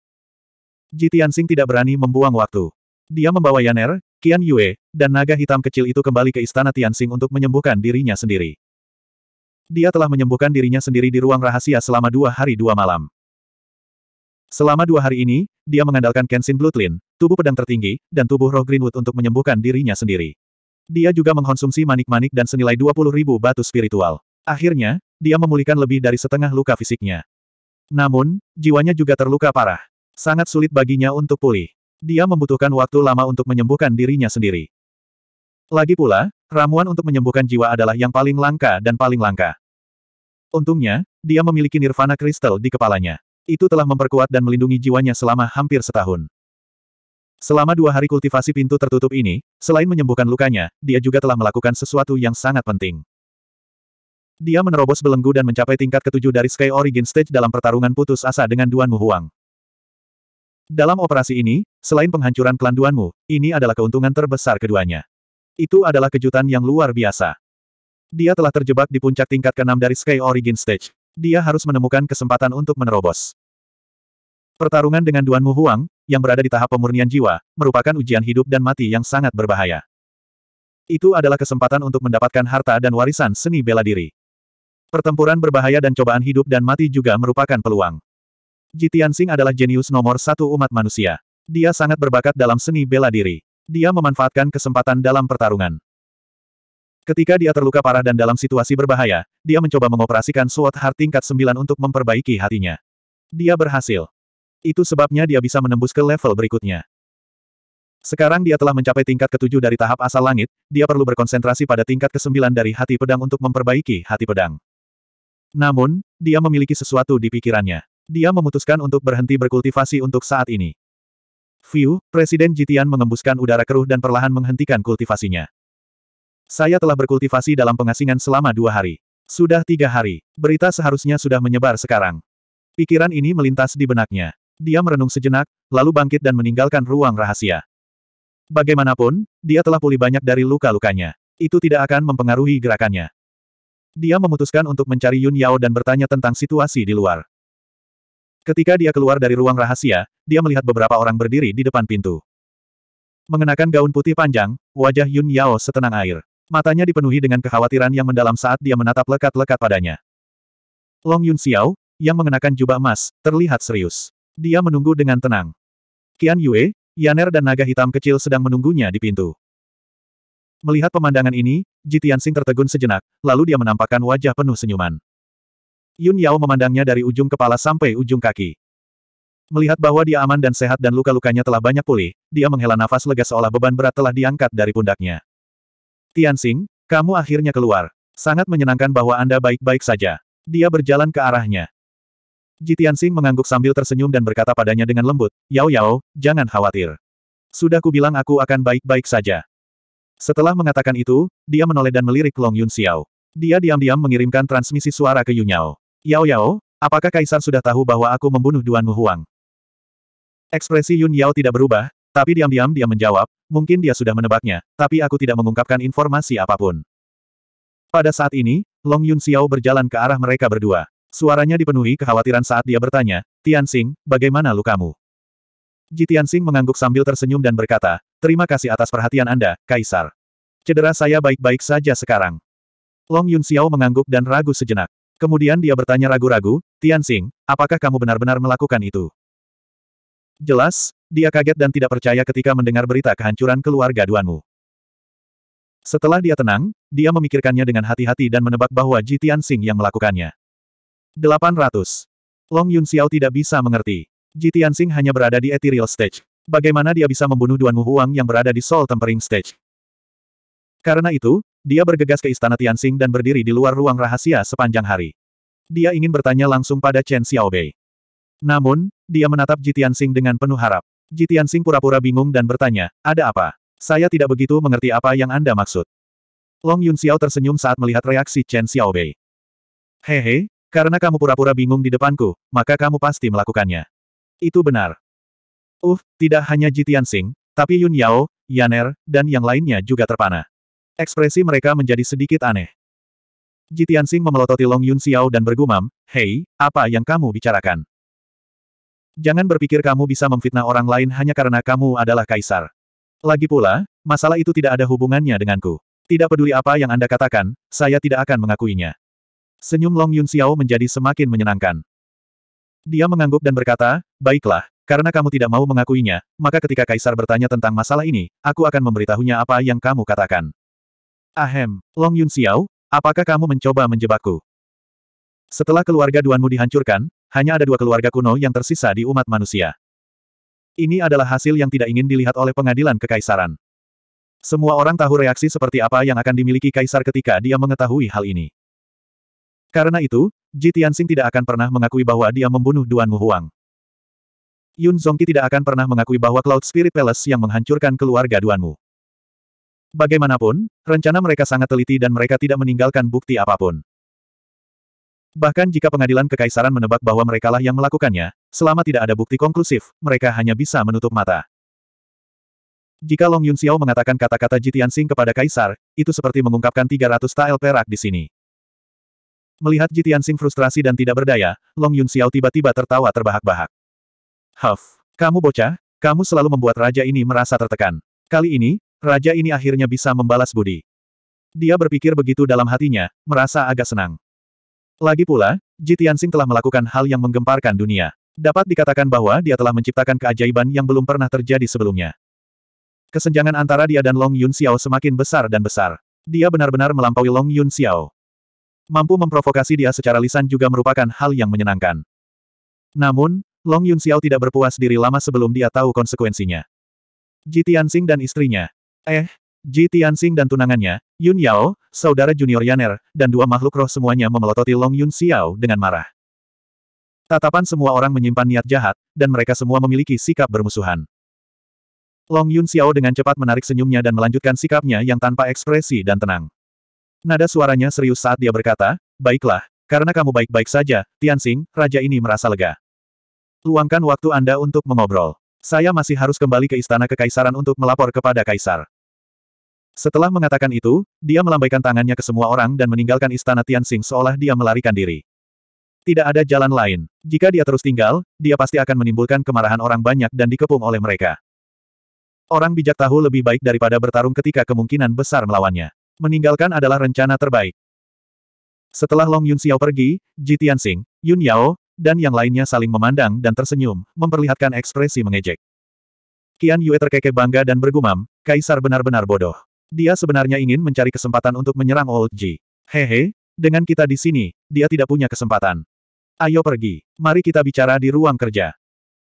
Jitian Sing tidak berani membuang waktu. Dia membawa Yaner, Qian Yue, dan naga hitam kecil itu kembali ke istana Tianxing untuk menyembuhkan dirinya sendiri. Dia telah menyembuhkan dirinya sendiri di ruang rahasia selama dua hari dua malam. Selama dua hari ini, dia mengandalkan Kenshin Bloodlin, tubuh pedang tertinggi, dan tubuh roh Greenwood untuk menyembuhkan dirinya sendiri. Dia juga mengkonsumsi manik-manik dan senilai 20 ribu batu spiritual. Akhirnya, dia memulihkan lebih dari setengah luka fisiknya. Namun, jiwanya juga terluka parah. Sangat sulit baginya untuk pulih. Dia membutuhkan waktu lama untuk menyembuhkan dirinya sendiri. Lagi pula, ramuan untuk menyembuhkan jiwa adalah yang paling langka dan paling langka. Untungnya, dia memiliki nirvana kristal di kepalanya. Itu telah memperkuat dan melindungi jiwanya selama hampir setahun. Selama dua hari kultivasi pintu tertutup ini, selain menyembuhkan lukanya, dia juga telah melakukan sesuatu yang sangat penting. Dia menerobos belenggu dan mencapai tingkat ketujuh dari Sky Origin Stage dalam pertarungan putus asa dengan Duan Mu Huang. Dalam operasi ini, selain penghancuran klan Duanmu, ini adalah keuntungan terbesar keduanya. Itu adalah kejutan yang luar biasa. Dia telah terjebak di puncak tingkat ke-6 dari Sky Origin Stage. Dia harus menemukan kesempatan untuk menerobos. Pertarungan dengan Duan Mu Huang, yang berada di tahap pemurnian jiwa, merupakan ujian hidup dan mati yang sangat berbahaya. Itu adalah kesempatan untuk mendapatkan harta dan warisan seni bela diri. Pertempuran berbahaya dan cobaan hidup dan mati juga merupakan peluang. Jitian Sing adalah jenius nomor satu umat manusia. Dia sangat berbakat dalam seni bela diri. Dia memanfaatkan kesempatan dalam pertarungan. Ketika dia terluka parah dan dalam situasi berbahaya, dia mencoba mengoperasikan Sword Heart tingkat 9 untuk memperbaiki hatinya. Dia berhasil. Itu sebabnya dia bisa menembus ke level berikutnya. Sekarang dia telah mencapai tingkat ketujuh dari tahap asal langit, dia perlu berkonsentrasi pada tingkat kesembilan dari hati pedang untuk memperbaiki hati pedang. Namun, dia memiliki sesuatu di pikirannya. Dia memutuskan untuk berhenti berkultivasi untuk saat ini. View, Presiden Jitian mengembuskan udara keruh dan perlahan menghentikan kultivasinya. Saya telah berkultivasi dalam pengasingan selama dua hari. Sudah tiga hari. Berita seharusnya sudah menyebar sekarang. Pikiran ini melintas di benaknya. Dia merenung sejenak, lalu bangkit dan meninggalkan ruang rahasia. Bagaimanapun, dia telah pulih banyak dari luka-lukanya. Itu tidak akan mempengaruhi gerakannya. Dia memutuskan untuk mencari Yun Yao dan bertanya tentang situasi di luar. Ketika dia keluar dari ruang rahasia, dia melihat beberapa orang berdiri di depan pintu. Mengenakan gaun putih panjang, wajah Yun Yao setenang air. Matanya dipenuhi dengan kekhawatiran yang mendalam saat dia menatap lekat-lekat padanya. Long Yun Xiao, yang mengenakan jubah emas, terlihat serius. Dia menunggu dengan tenang. Qian Yue, Yaner dan naga hitam kecil sedang menunggunya di pintu. Melihat pemandangan ini, Jitian Sing tertegun sejenak, lalu dia menampakkan wajah penuh senyuman. Yun Yao memandangnya dari ujung kepala sampai ujung kaki. Melihat bahwa dia aman dan sehat dan luka-lukanya telah banyak pulih, dia menghela nafas lega seolah beban berat telah diangkat dari pundaknya. Tianxing, kamu akhirnya keluar. Sangat menyenangkan bahwa Anda baik-baik saja. Dia berjalan ke arahnya. Ji Tianxing mengangguk sambil tersenyum dan berkata padanya dengan lembut, Yao Yao, jangan khawatir. Sudah kubilang aku akan baik-baik saja. Setelah mengatakan itu, dia menoleh dan melirik Long Yun Xiao. Dia diam-diam mengirimkan transmisi suara ke Yunyao. Yao Yao, apakah Kaisar sudah tahu bahwa aku membunuh Duan Mu Huang? Ekspresi Yun Yao tidak berubah, tapi diam-diam dia menjawab, mungkin dia sudah menebaknya, tapi aku tidak mengungkapkan informasi apapun. Pada saat ini, Long Yun Xiao berjalan ke arah mereka berdua. Suaranya dipenuhi kekhawatiran saat dia bertanya, Tianxing, bagaimana lukamu? Ji Tianxing mengangguk sambil tersenyum dan berkata, Terima kasih atas perhatian Anda, Kaisar. Cedera saya baik-baik saja sekarang. Long Yun Xiao mengangguk dan ragu sejenak. Kemudian dia bertanya ragu-ragu, Tianxing, apakah kamu benar-benar melakukan itu? Jelas, dia kaget dan tidak percaya ketika mendengar berita kehancuran keluarga Duanmu. Setelah dia tenang, dia memikirkannya dengan hati-hati dan menebak bahwa Ji Tianxing yang melakukannya. 800. Long Yun Xiao tidak bisa mengerti. Ji Tianxing hanya berada di ethereal stage. Bagaimana dia bisa membunuh Duan Mu Huang yang berada di Soul Tempering Stage? Karena itu, dia bergegas ke istana Tianxing dan berdiri di luar ruang rahasia sepanjang hari. Dia ingin bertanya langsung pada Chen Xiaobei. Namun, dia menatap Jitian Sing dengan penuh harap. Jitian Sing pura-pura bingung dan bertanya, ada apa? Saya tidak begitu mengerti apa yang Anda maksud. Long Yun Xiao tersenyum saat melihat reaksi Chen Xiaobei. Hehe, karena kamu pura-pura bingung di depanku, maka kamu pasti melakukannya. Itu benar. Uh, tidak hanya Jitian Sing, tapi Yun Yao, Yan Er, dan yang lainnya juga terpana. Ekspresi mereka menjadi sedikit aneh. Jitian Sing memelototi Long Yun Xiao dan bergumam, Hei, apa yang kamu bicarakan? Jangan berpikir kamu bisa memfitnah orang lain hanya karena kamu adalah kaisar. Lagi pula, masalah itu tidak ada hubungannya denganku. Tidak peduli apa yang Anda katakan, saya tidak akan mengakuinya. Senyum Long Yun Xiao menjadi semakin menyenangkan. Dia mengangguk dan berkata, baiklah, karena kamu tidak mau mengakuinya, maka ketika Kaisar bertanya tentang masalah ini, aku akan memberitahunya apa yang kamu katakan. Ahem, Long Yun Xiao, apakah kamu mencoba menjebakku? Setelah keluarga Duanmu dihancurkan, hanya ada dua keluarga kuno yang tersisa di umat manusia. Ini adalah hasil yang tidak ingin dilihat oleh pengadilan kekaisaran. Semua orang tahu reaksi seperti apa yang akan dimiliki kaisar ketika dia mengetahui hal ini. Karena itu, Ji Tianxing tidak akan pernah mengakui bahwa dia membunuh Duan Huang. Yun Zongqi tidak akan pernah mengakui bahwa Cloud Spirit Palace yang menghancurkan keluarga Duanmu. Bagaimanapun, rencana mereka sangat teliti dan mereka tidak meninggalkan bukti apapun. Bahkan jika pengadilan kekaisaran menebak bahwa merekalah yang melakukannya, selama tidak ada bukti konklusif, mereka hanya bisa menutup mata. Jika Long Yun Xiao mengatakan kata-kata Jitian Sing kepada kaisar, itu seperti mengungkapkan 300 tael perak di sini. Melihat Jitian Sing frustrasi dan tidak berdaya, Long Yun Xiao tiba-tiba tertawa terbahak-bahak. Huff, kamu bocah, kamu selalu membuat raja ini merasa tertekan. Kali ini, raja ini akhirnya bisa membalas budi. Dia berpikir begitu dalam hatinya, merasa agak senang. Lagi pula, Ji Tianxing telah melakukan hal yang menggemparkan dunia. Dapat dikatakan bahwa dia telah menciptakan keajaiban yang belum pernah terjadi sebelumnya. Kesenjangan antara dia dan Long Yun Xiao semakin besar dan besar. Dia benar-benar melampaui Long Yun Xiao. Mampu memprovokasi dia secara lisan juga merupakan hal yang menyenangkan. Namun, Long Yun Xiao tidak berpuas diri lama sebelum dia tahu konsekuensinya. Ji Tianxing dan istrinya. Eh, Ji Tianxing dan tunangannya, Yun Yao, saudara junior Yaner, dan dua makhluk roh semuanya memelototi Long Yun Xiao dengan marah. Tatapan semua orang menyimpan niat jahat, dan mereka semua memiliki sikap bermusuhan. Long Yun Xiao dengan cepat menarik senyumnya dan melanjutkan sikapnya yang tanpa ekspresi dan tenang. Nada suaranya serius saat dia berkata, Baiklah, karena kamu baik-baik saja, Tianxing, raja ini merasa lega. Luangkan waktu Anda untuk mengobrol. Saya masih harus kembali ke istana kekaisaran untuk melapor kepada kaisar. Setelah mengatakan itu, dia melambaikan tangannya ke semua orang dan meninggalkan istana Tianxing seolah dia melarikan diri. Tidak ada jalan lain. Jika dia terus tinggal, dia pasti akan menimbulkan kemarahan orang banyak dan dikepung oleh mereka. Orang bijak tahu lebih baik daripada bertarung ketika kemungkinan besar melawannya. Meninggalkan adalah rencana terbaik. Setelah Long Yun Xiao pergi, Ji Tianxing, Yun Yao, dan yang lainnya saling memandang dan tersenyum, memperlihatkan ekspresi mengejek. Qian Yue terkekeh bangga dan bergumam, Kaisar benar-benar bodoh. Dia sebenarnya ingin mencari kesempatan untuk menyerang Old Ji. Hehe, dengan kita di sini, dia tidak punya kesempatan. Ayo pergi, mari kita bicara di ruang kerja.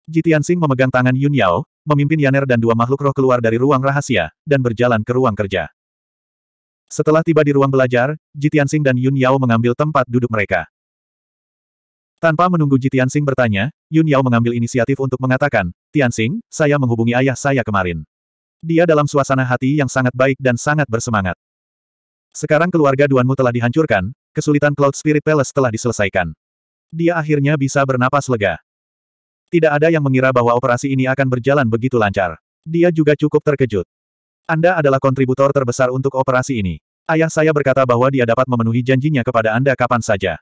Ji Tianxing memegang tangan Yun Yao, memimpin Yaner dan dua makhluk roh keluar dari ruang rahasia, dan berjalan ke ruang kerja. Setelah tiba di ruang belajar, Ji Tianxing dan Yun Yao mengambil tempat duduk mereka. Tanpa menunggu Ji Tianxing bertanya, Yun Yao mengambil inisiatif untuk mengatakan, Tianxing, saya menghubungi ayah saya kemarin. Dia dalam suasana hati yang sangat baik dan sangat bersemangat. Sekarang keluarga Duanmu telah dihancurkan, kesulitan Cloud Spirit Palace telah diselesaikan. Dia akhirnya bisa bernapas lega. Tidak ada yang mengira bahwa operasi ini akan berjalan begitu lancar. Dia juga cukup terkejut. Anda adalah kontributor terbesar untuk operasi ini. Ayah saya berkata bahwa dia dapat memenuhi janjinya kepada Anda kapan saja.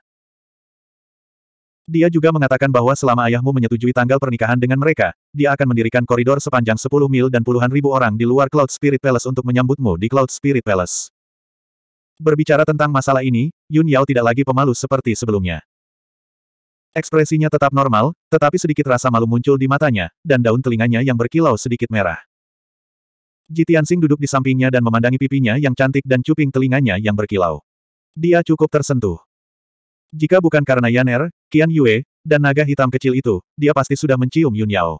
Dia juga mengatakan bahwa selama ayahmu menyetujui tanggal pernikahan dengan mereka, dia akan mendirikan koridor sepanjang 10 mil dan puluhan ribu orang di luar Cloud Spirit Palace untuk menyambutmu di Cloud Spirit Palace. Berbicara tentang masalah ini, Yun Yao tidak lagi pemalu seperti sebelumnya. Ekspresinya tetap normal, tetapi sedikit rasa malu muncul di matanya, dan daun telinganya yang berkilau sedikit merah. Tianxing duduk di sampingnya dan memandangi pipinya yang cantik dan cuping telinganya yang berkilau. Dia cukup tersentuh. Jika bukan karena Yaner, Qian Yue, dan naga hitam kecil itu, dia pasti sudah mencium Yun Yao.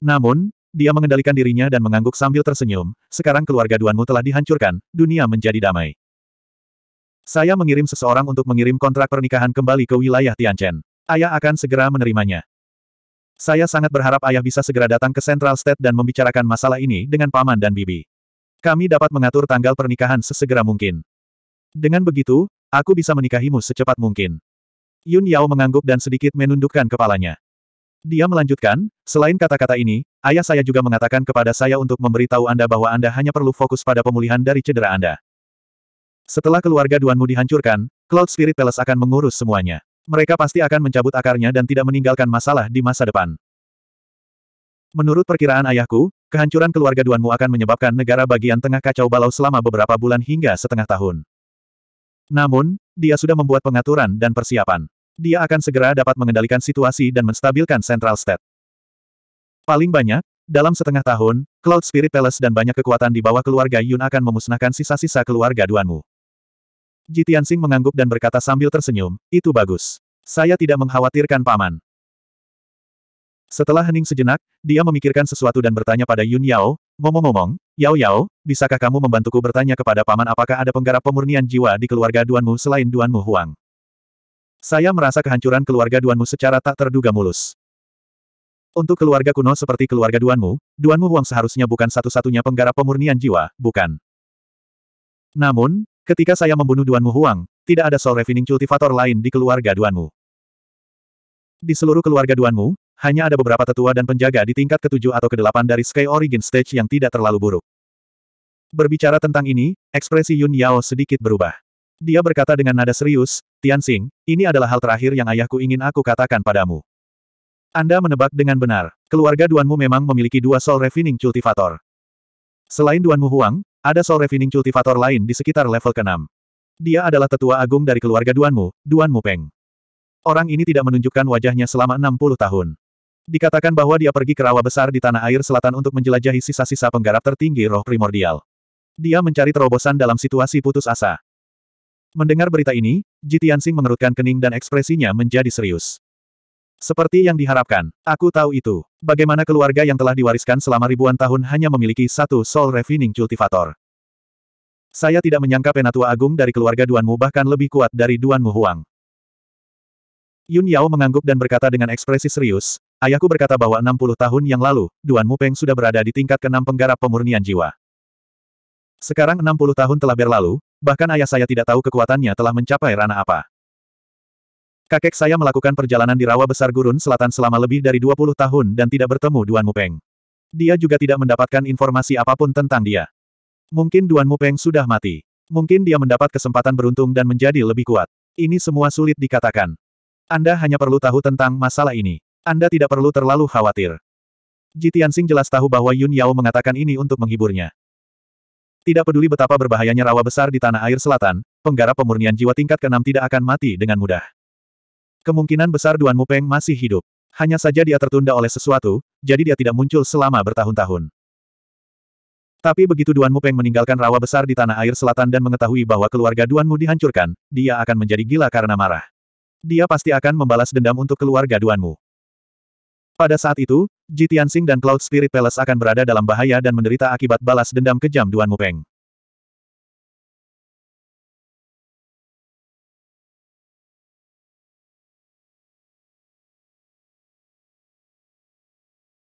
Namun, dia mengendalikan dirinya dan mengangguk sambil tersenyum, sekarang keluarga Duanmu telah dihancurkan, dunia menjadi damai. Saya mengirim seseorang untuk mengirim kontrak pernikahan kembali ke wilayah Tianchen. Ayah akan segera menerimanya. Saya sangat berharap ayah bisa segera datang ke Central State dan membicarakan masalah ini dengan paman dan bibi. Kami dapat mengatur tanggal pernikahan sesegera mungkin. Dengan begitu, aku bisa menikahimu secepat mungkin. Yun Yao mengangguk dan sedikit menundukkan kepalanya. Dia melanjutkan, selain kata-kata ini, ayah saya juga mengatakan kepada saya untuk memberitahu Anda bahwa Anda hanya perlu fokus pada pemulihan dari cedera Anda. Setelah keluarga Duanmu dihancurkan, Cloud Spirit Palace akan mengurus semuanya. Mereka pasti akan mencabut akarnya dan tidak meninggalkan masalah di masa depan. Menurut perkiraan ayahku, kehancuran keluarga Duanmu akan menyebabkan negara bagian tengah kacau balau selama beberapa bulan hingga setengah tahun. Namun, dia sudah membuat pengaturan dan persiapan. Dia akan segera dapat mengendalikan situasi dan menstabilkan Central State. Paling banyak, dalam setengah tahun, Cloud Spirit Palace dan banyak kekuatan di bawah keluarga Yun akan memusnahkan sisa-sisa keluarga Duanmu. Jitiansing mengangguk dan berkata sambil tersenyum, itu bagus. Saya tidak mengkhawatirkan paman. Setelah hening sejenak, dia memikirkan sesuatu dan bertanya pada Yun Yao, Ngomong-ngomong, Yao Yao, bisakah kamu membantuku bertanya kepada paman apakah ada penggarap pemurnian jiwa di keluarga Duanmu selain Duanmu Huang? Saya merasa kehancuran keluarga Duanmu secara tak terduga mulus. Untuk keluarga kuno seperti keluarga Duanmu, Duanmu Huang seharusnya bukan satu-satunya penggarap pemurnian jiwa, bukan? Namun, ketika saya membunuh Duanmu Huang, tidak ada soul refining cultivator lain di keluarga Duanmu. Di seluruh keluarga Duanmu, hanya ada beberapa tetua dan penjaga di tingkat ketujuh atau kedelapan dari Sky Origin Stage yang tidak terlalu buruk. Berbicara tentang ini, ekspresi Yun Yao sedikit berubah. Dia berkata dengan nada serius, Tianxing, ini adalah hal terakhir yang ayahku ingin aku katakan padamu. Anda menebak dengan benar, keluarga Duanmu memang memiliki dua Soul Refining Cultivator. Selain Duanmu Huang, ada Soul Refining Cultivator lain di sekitar level ke-6. Dia adalah tetua agung dari keluarga Duanmu, Duanmu Peng. Orang ini tidak menunjukkan wajahnya selama 60 tahun. Dikatakan bahwa dia pergi ke rawa besar di tanah air selatan untuk menjelajahi sisa-sisa penggarap tertinggi roh primordial. Dia mencari terobosan dalam situasi putus asa. Mendengar berita ini, Jitiansing mengerutkan kening dan ekspresinya menjadi serius. Seperti yang diharapkan, aku tahu itu. Bagaimana keluarga yang telah diwariskan selama ribuan tahun hanya memiliki satu soul refining cultivator. Saya tidak menyangka penatua agung dari keluarga Duanmu bahkan lebih kuat dari Duanmu Huang. Yun Yao mengangguk dan berkata dengan ekspresi serius, Ayahku berkata bahwa 60 tahun yang lalu, Duan Mupeng sudah berada di tingkat keenam penggarap pemurnian jiwa. Sekarang 60 tahun telah berlalu, bahkan ayah saya tidak tahu kekuatannya telah mencapai ranah apa. Kakek saya melakukan perjalanan di rawa besar gurun selatan selama lebih dari 20 tahun dan tidak bertemu Duan Mupeng. Dia juga tidak mendapatkan informasi apapun tentang dia. Mungkin Duan Mupeng sudah mati. Mungkin dia mendapat kesempatan beruntung dan menjadi lebih kuat. Ini semua sulit dikatakan. Anda hanya perlu tahu tentang masalah ini. Anda tidak perlu terlalu khawatir. Ji Tianxing jelas tahu bahwa Yun Yao mengatakan ini untuk menghiburnya. Tidak peduli betapa berbahayanya rawa besar di tanah air selatan, penggarap pemurnian jiwa tingkat keenam tidak akan mati dengan mudah. Kemungkinan besar Duan Mupeng masih hidup. Hanya saja dia tertunda oleh sesuatu, jadi dia tidak muncul selama bertahun-tahun. Tapi begitu Duan Mupeng meninggalkan rawa besar di tanah air selatan dan mengetahui bahwa keluarga Duan Mu dihancurkan, dia akan menjadi gila karena marah. Dia pasti akan membalas dendam untuk keluarga Duan Mu. Pada saat itu, Jitian Sing dan Cloud Spirit Palace akan berada dalam bahaya dan menderita akibat balas dendam kejam Duan Mupeng.